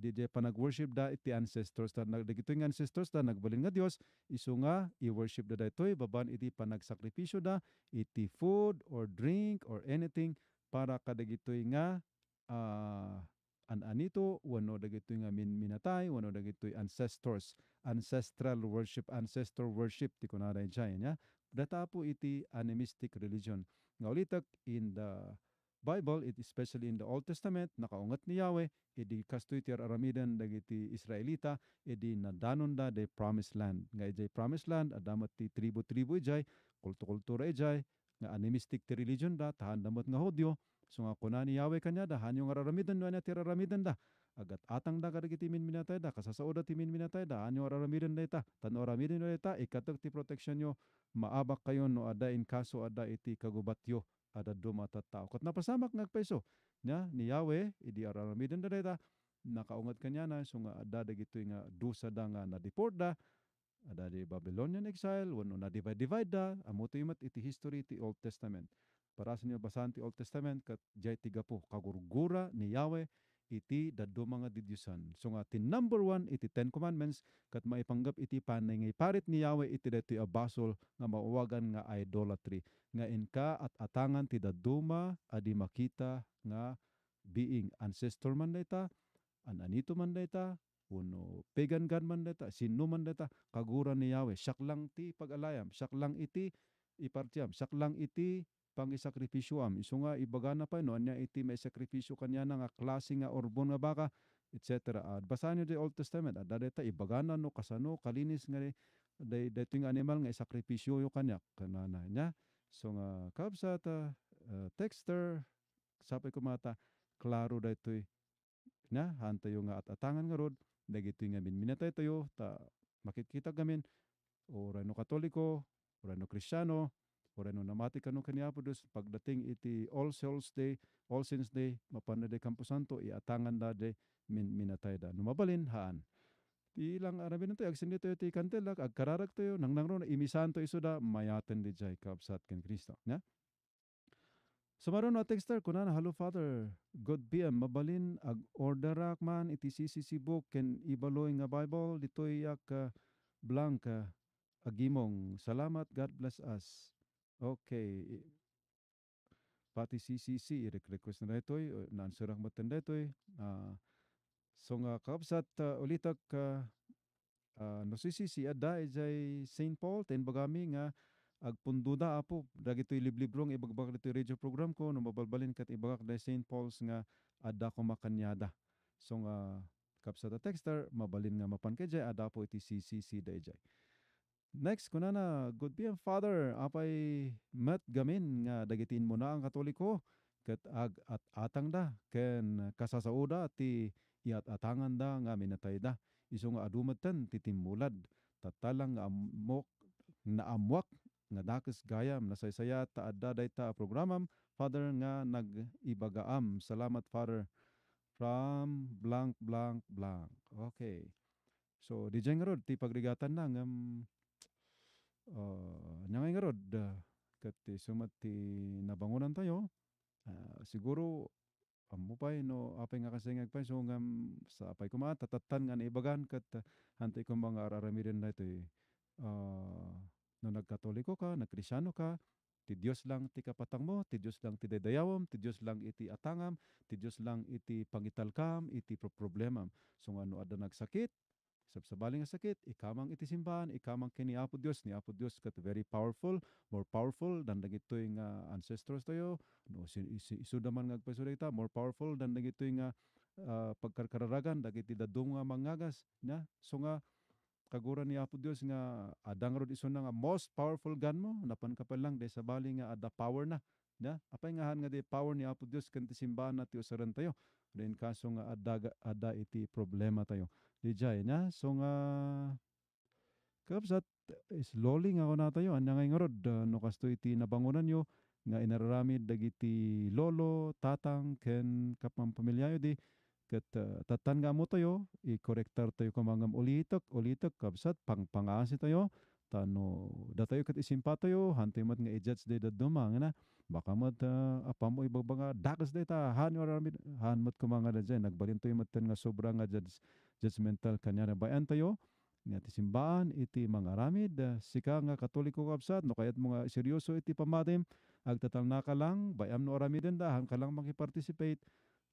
S2: di jay panag-worship da iti ancestors da dagito yung ancestors da nagbalin nga Dios isu nga i-worship da daytoy eh. baban iti panagsakripisyo da iti food or drink or anything para kadagitoy nga uh, an anito wano dagitoy nga min minatay wano dagitoy ancestors ancestral worship ancestor worship ti kunaray jay nya data po iti animistic religion nga ulitak in the Bible, it especially in the Old Testament, nakaungat ni Yahweh, edi kastuiter aramidan dagiti Israelita, edi nadanon da de promised land. Nga ijay promised land, adamat ti tribu-tribu ijay, kulto-kultura ijay, nga animistic ti religion da, tahan damot nga hodyo, so nga kuna ni Yahweh kanya da, hanyong araramidan, nga ti araramidan da, agat atang da kadagiti minminatay da, kasasao da ti minminatay da, anyo araramidan da ita, tanong aramidan da ita, ikatag ti protection yo, maabak kayo no ada in kaso ada iti kagubatyo ada dumata tao. Kat napasamak ngagpaiso niya ni Yahweh idi araramiden da nakaungat kanya na so nga adada gito nga dusa da nga na deport da ada di Babylonian exile wano na divide divide da amo to imat iti history ti Old Testament para sa niyo basahan ti Old Testament kat jay tigapo kagurgura ni Yahweh iti daddo mga didyusan. So nga, ti number one, iti Ten Commandments, kat maipanggap iti panay ngay parit ni Yahweh iti dati abasol nga mauwagan nga idolatry. Nga inka at atangan ti daduma adi makita nga being ancestor man data, ananito man data, uno pagan god man data, sino man data, kaguran ni Yahweh, siyak lang ti pag-alayam, siyak lang iti ipartiyam, siyak lang iti pang isakripisyoam. Iso nga na pa no, niya iti may sakripisyo kanya nga klase nga orbon nga baka, etc. At basahin niyo the Old Testament, at dadeta na no, kasano, kalinis nga day, day yung animal nga isakripisyo yo kanya, kanana niya. So nga, kabsat, uh, texter, sapay kumata, klaro daytoy na hantayo nga at atangan nga rod dagitoy nga minminatay tayo ta makikita gamin o rano katoliko o rano Kristiyano, Orano namati kanu kaniapo Diyos pagdating iti All Souls Day, All Saints Day, mapanade Kamposanto, iatangan da de min minatay da. Numabalin haan. Ti lang arabi nito, agsin dito iti kantelak, agkararak tayo, nang nangro na imisanto iso da, mayaten di jay kapsat ken Kristo. Yeah? Sumaron so, na texter kunan hello father God be ah, mabalin ag orderak man iti CCC book ken ibaloy nga Bible ditoy yak uh, blank uh, agimong salamat God bless us Okay. Pati CCC, i-request na ito, na-answer ang matanda ito. Uh, so nga, kapsat uh, ah, ulitak, uh, ah, uh, no CCC, ada, jay St. Paul, ten bagami nga, agpunduda apo dagito liblibrong ibagbak dito radio program ko no mabalbalin kat ibagak day St. Paul's nga ada ko makanyada so nga ah, kapsa ta texter mabalin nga mapan kay ada po iti CCC day jay Next, kunana, good PM Father, apay met gamin nga dagitin mo na ang katoliko, ket ag at atang da, ken kasasauda ti iat atangan da nga minatay da, iso nga adumatan ti timulad, tatalang nga amok, na amwak, nga dakes gayam nasaysaya ta adda dayta programam Father nga nagibagaam salamat Father from blank blank blank okay so di jeng ti pagrigatan na ng um, uh, nangay ngarod rod, kati sumat nabangunan tayo, uh, siguro amo pa no apay nga kasingag pa so nga sa apay kuma tatatan nga ibagan kat uh, hantay ko mga ararami rin na ito eh. no nagkatoliko ka, nagkrisyano ka, ti Dios lang ti kapatang mo, ti Dios lang ti dadayawam, ti Dios lang iti atangam, ti Dios lang iti pangitalkam, iti problemam. So nga no ada nagsakit, Sabsabali nga sakit, ikamang itisimbahan, ikamang kini Apo Dios ni Apo Dios kat very powerful, more powerful than dagitoy nga ancestors tayo, no isudaman nga agpasurita, more powerful than dagitoy nga uh, pagkarkararagan dagiti dadong nga mangagas na so nga kagura ni Apo Dios nga adang ah, rod iso nga most powerful gun mo napan ka pa lang day sabali nga ada ah, power na na apay nga han nga day power ni Apo Dios kanti simbahan na ti usaran tayo rin kaso nga ada ada iti problema tayo dijay na so nga kapsat slowly nga ako natayo anya nga ingarod uh, ah, no kasto iti nabangunan yo nga inararamid dagiti lolo tatang ken kapang pamilya yo di ket uh, ah, tatan nga mo tayo i-correctar tayo kumangam ulitok ulitok kapsat pangpangasi tayo tano datayo kat isimpa tayo hantay mat nga i-judge day daduma nga na baka mat uh, apam mo ibagbaga dakas day ta han yo han mat kumanga da dyan nagbalin tayo mat nga sobra nga judge judgmental kanya bayan tayo ni ati simbaan iti mangaramid ah, sika nga katoliko kapsat no kayat mga seryoso iti pamatim agtatalna ka lang bayam no aramiden dahan ka lang makiparticipate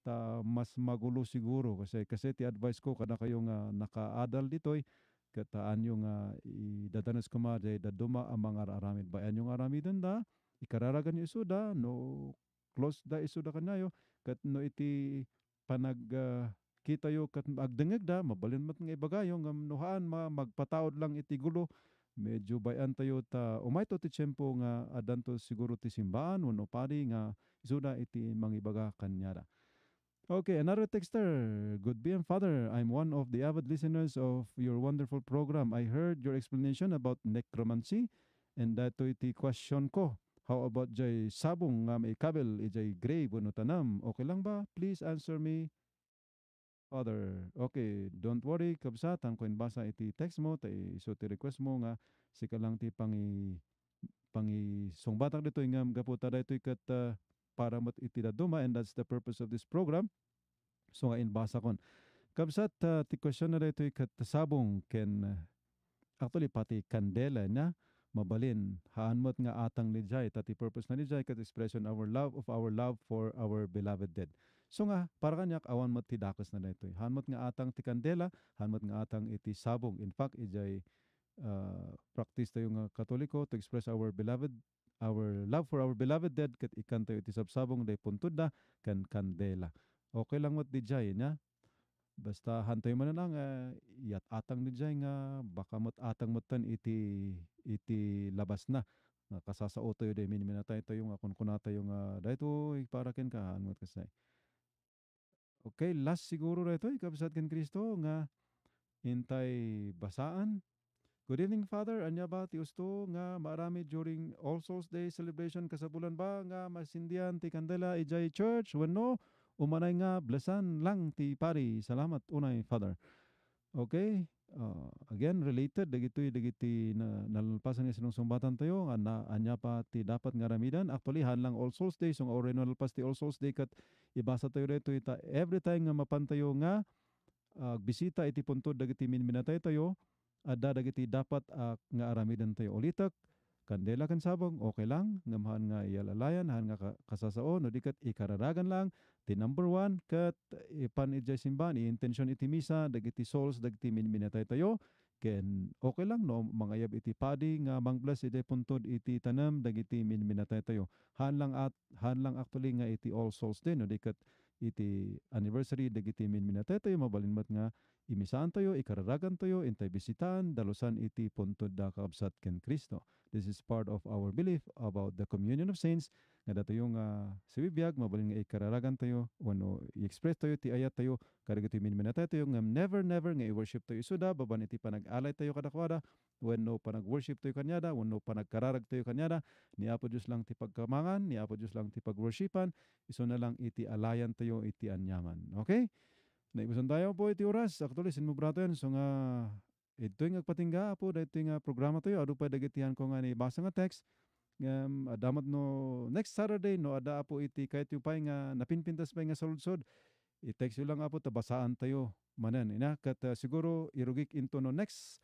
S2: ta mas magulo siguro kasi kasi ti advice ko kada kayo nga nakaadal ditoy kataan yung nga uh, idadanas ko maday daduma amang aramid bayan yung aramiden da ikararagan yung da no close da da kanyayo kat no iti panag uh, kita Kitayo kat da mabalin mat nga ibagayo, nga nuhaan ma, magpataod lang iti gulo, medyo bayan tayo ta, umay to ti tiyempo nga adanto siguro ti simbaan, wano pari nga isuda iti mangibaga kanyara. Okay, another texter. Good being father. I'm one of the avid listeners of your wonderful program. I heard your explanation about necromancy and that iti question ko. How about jay sabong nga may kabel ijay grave wano tanam? Okay lang ba? Please answer me Father, Okay, don't worry, kabsatan, kung basa iti text mo, ta iso ti request mo nga, sika lang ti pangi, pangi sungbatak dito, nga gapo tada ito ikat uh, ah, para mat iti daduma, and that's the purpose of this program. So nga inbasa kon. Kabsat, uh, ah, ti question na ito ikat sabong, ken, uh, actually pati kandela na, mabalin. Haanmat nga atang ni Jai, tati purpose na ni Jai, kat expression our love of our love for our beloved dead. So nga, para kanyak, awan mat tidakos na dito. Hanmat nga atang ti kandela, hanmat nga atang iti sabong. In fact, ijay uh, ah, practice tayo nga ah, katoliko to express our beloved our love for our beloved dead kat ikan iti sabsabong day puntod na kan kandela. Okay lang wat dijay niya. Basta hantay man na nga eh, yat atang dijay nga baka mo't atang matan iti iti labas na nga kasasao tayo day minimina tayo yung nga kun kunata tayo nga ah, daytoy para ken ka hanmat kasay. Okay, last siguro reto, ikabsat kan Kristo nga intay basaan. Good evening, Father. Anya ba ti usto nga marami during All Souls Day celebration kasabulan ba nga masindian ti kandela ijay church? When no, umanay nga blessan lang ti pari. Salamat unay, Father. Okay, uh, again related dagitoy dagiti na nalalpasan nga sinong sumbatan tayo nga na, anya pa ti dapat nga ramidan actually hanlang All Souls Day sung ore nalalpas ti All Souls Day kat ibasa tayo reto ita every time nga mapantayo nga uh, bisita iti puntod dagiti minminatay tayo adda dagiti dapat uh, nga aramidan tayo ulitak Kandela kan sabang, okay lang. ngamhan nga ialalayan, han nga kasasaon, o di ikararagan lang. the number one, kat ipan ijay simbahan ni intention iti misa, dagiti souls, dagiti minminatay tayo. Ken okay lang no, mangayab iti padi, nga mangbless ijay puntod iti tanam, dagiti minminatay tayo. Han lang at, han lang actually nga iti all souls din, o di iti anniversary dagiti minminatay tayo mabalinmat nga Imisan toyo, ikararagan toyo, intay bisitan, dalusan iti puntod da kaabsat ken Kristo. This is part of our belief about the communion of saints, nga datayo si Bibiyag, mabalin nga ikararagan toyo, wano i-express tayo, ti ayat toyo, karigat yung miniminatay toyo, nga never, never, nga i-worship toyo isuda, baban iti panag-alay tayo kadakwada, wenno panag-worship tayo kanyada, panag panagkararag tayo kanyada, ni Apo Diyos lang ti pagkamangan, ni Apo Diyos lang ti pagworshipan, iso na lang iti alayan tayo, iti anyaman. Okay? Naibusan tayo po iti oras. Actually, sin mo bratan. So nga, ito yung agpatingga po. Ito yung programa tayo. Ado pa dagitihan ko nga ni basa nga text. Um, adamat no next Saturday no ada po iti kahit yung pa nga napinpintas pa nga saludsod. I-text lang apo tabasaan tayo manan ina kat uh, siguro irugik into no next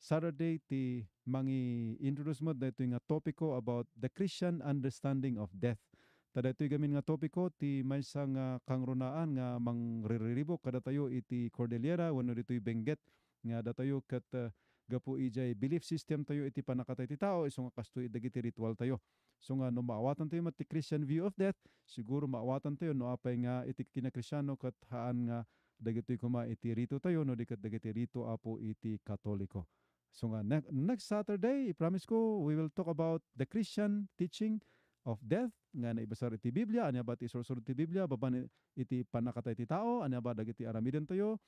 S2: Saturday ti mangi introduce mo dito nga topiko about the Christian understanding of death. Tadaytoy gamin nga topiko ti maysa nga kangrunaan nga mangririribo kada tayo iti Cordillera wano ditoy Benguet nga datayo ket uh, ah, gapu ijay belief system tayo iti panakatay ti tao iso nga kastoy dagiti ritual tayo. So nga no maawatan tayo mati Christian view of death, siguro maawatan tayo no apay nga iti kinakristyano ket haan nga dagitoy kuma iti rito tayo no dikat dagiti rito apo iti Katoliko. So nga next Saturday, I promise ko we will talk about the Christian teaching of death nga naibasar iti Biblia anya ba ti sursur iti Biblia baban iti panakatay ti tao anya ba dagiti aramiden tayo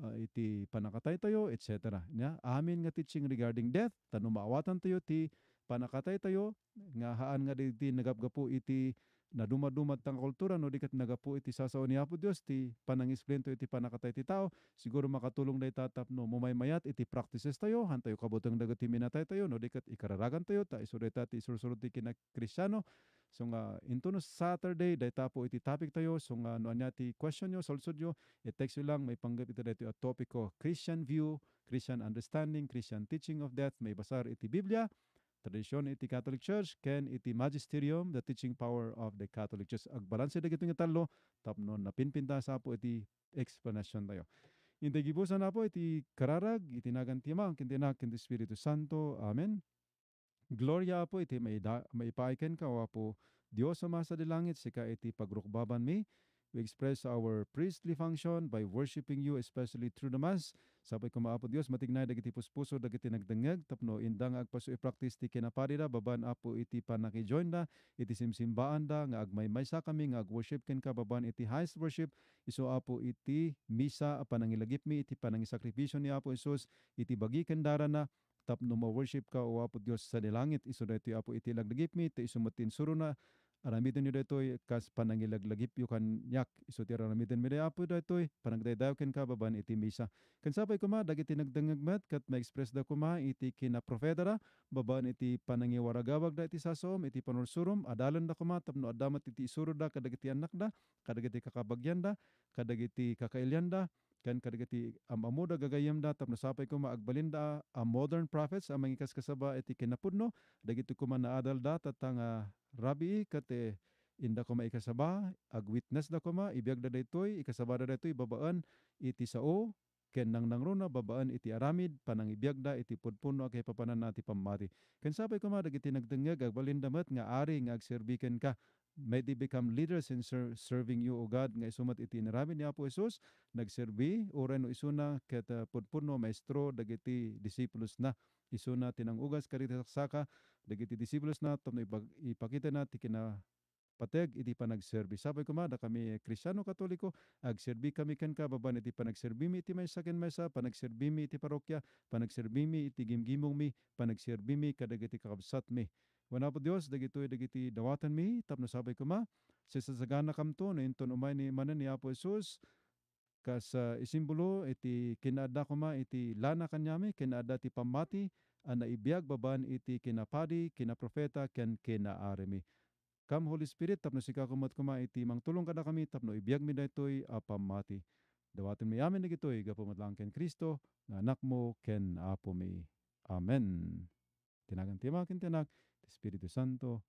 S2: uh, ah, iti panakatay tayo etc. Nya amin nga teaching regarding death tanumawatan tayo ti panakatay tayo nga haan nga diti nagapgapo iti na dumadumad tang kultura no dikat nagapu iti sasao ni Apo Dios ti panangisplento iti panakatay ti tao siguro makatulong day tatap no mumaymayat iti practices tayo hantayo kabutang dagiti minatay tayo no dikat ikararagan tayo ta isureta ti isursurod ti kinakristyano So nga, into no Saturday, dahi tapo iti topic tayo. So nga, no anya ti question nyo, solsod nyo, i-text nyo lang, may panggap ito dito topic ko, Christian view, Christian understanding, Christian teaching of death, may basar iti Biblia, tradisyon iti Catholic Church ken iti magisterium the teaching power of the Catholic Church agbalanse dagiti nga tallo tapno napinpinta sa po iti explanation tayo Indi gibusan na po iti kararag iti nagantima ken tinak ken Espiritu Santo amen Gloria po iti may da, maipaiken ka po Dios ama sa dilangit sika iti pagrukbaban mi we express our priestly function by worshiping you especially through the mass Sapay ko maapo Dios matignay dagiti puspuso dagiti nagdengeg tapno indang agpaso i-practice ti kinapari da baban apo iti panakijoin da iti simsimbaan da nga agmay-may agmaymaysa kami nga agworship ken ka baban iti highest worship iso apo iti misa a panangilagip mi iti panangisakripisyo ni apo Jesus iti bagi kendara na tapno ma-worship ka o apo Dios sa langit iso da iti apo iti laglagip mi iti iso matinsuro na aramiden yu daytoy kas panangilaglagip yu kan yak isuti aramiden mi apo daytoy panagdaydaw ken kababan iti misa ken sapay kuma dagiti nagdengegmet ket maexpress da kuma iti kina kinapropetara baban iti panangiwaragawag da iti sasom iti panursurum adalan da kuma tapno addamat iti isuro da kadagiti anak da kadagiti kakabagyan da kadagiti kakailyan da Kan kadagiti am amuda gagayam datap nasapay ko maagbalinda a modern prophets ang mga kasaba iti kinapudno dagiti ko man naadal data tang uh, rabi kate inda ko maikasaba ag witness da ko ma ibiyag da daytoy ikasaba da daytoy babaan iti sao ken nang nangruna babaan iti aramid panangibiyag da iti pudpuno kay papanan nati pamati ken sapay ko ma dagiti nagdengeg agbalindamet nga ari nga agserbiken ka may they become leaders in ser- serving you, O God, nga isumat iti narami ni Apo Jesus, nagserbi, oran no isuna, ket uh, ah, pudpuno, maestro, dagiti disipulos na, isuna tinangugas karita saksaka, dagiti disipulos na, tapno ipakita na, ti pateg iti panagserbi. Sabay ko mada kami Kristiyano Katoliko, agserbi kami ken kababan iti panagserbimi iti may ken mesa, panagserbimi iti parokya, panagserbimi iti gimgimong mi, panagserbimi kadag iti kakabsat mi. Wanapod Dios dagitoy dagiti dawatan mi tapno sabay kuma sa sasagana kamto na inton umay ni manan ni Apo Jesus kas uh, isimbolo iti kinada kuma iti lana kanyami kinada ti pamati an naibiyag baban iti kinapadi kinaprofeta ken kinaaremi. Kam Holy Spirit tapno sika kumat kuma iti mangtulong kada kami tapno ibiyag mi daytoy apamati. Dawatin mi amin dagitoy gapumatlang ken Kristo nga anak mo ken apo mi. Amen. Tinagan timak kintinak. Espíritu Santo,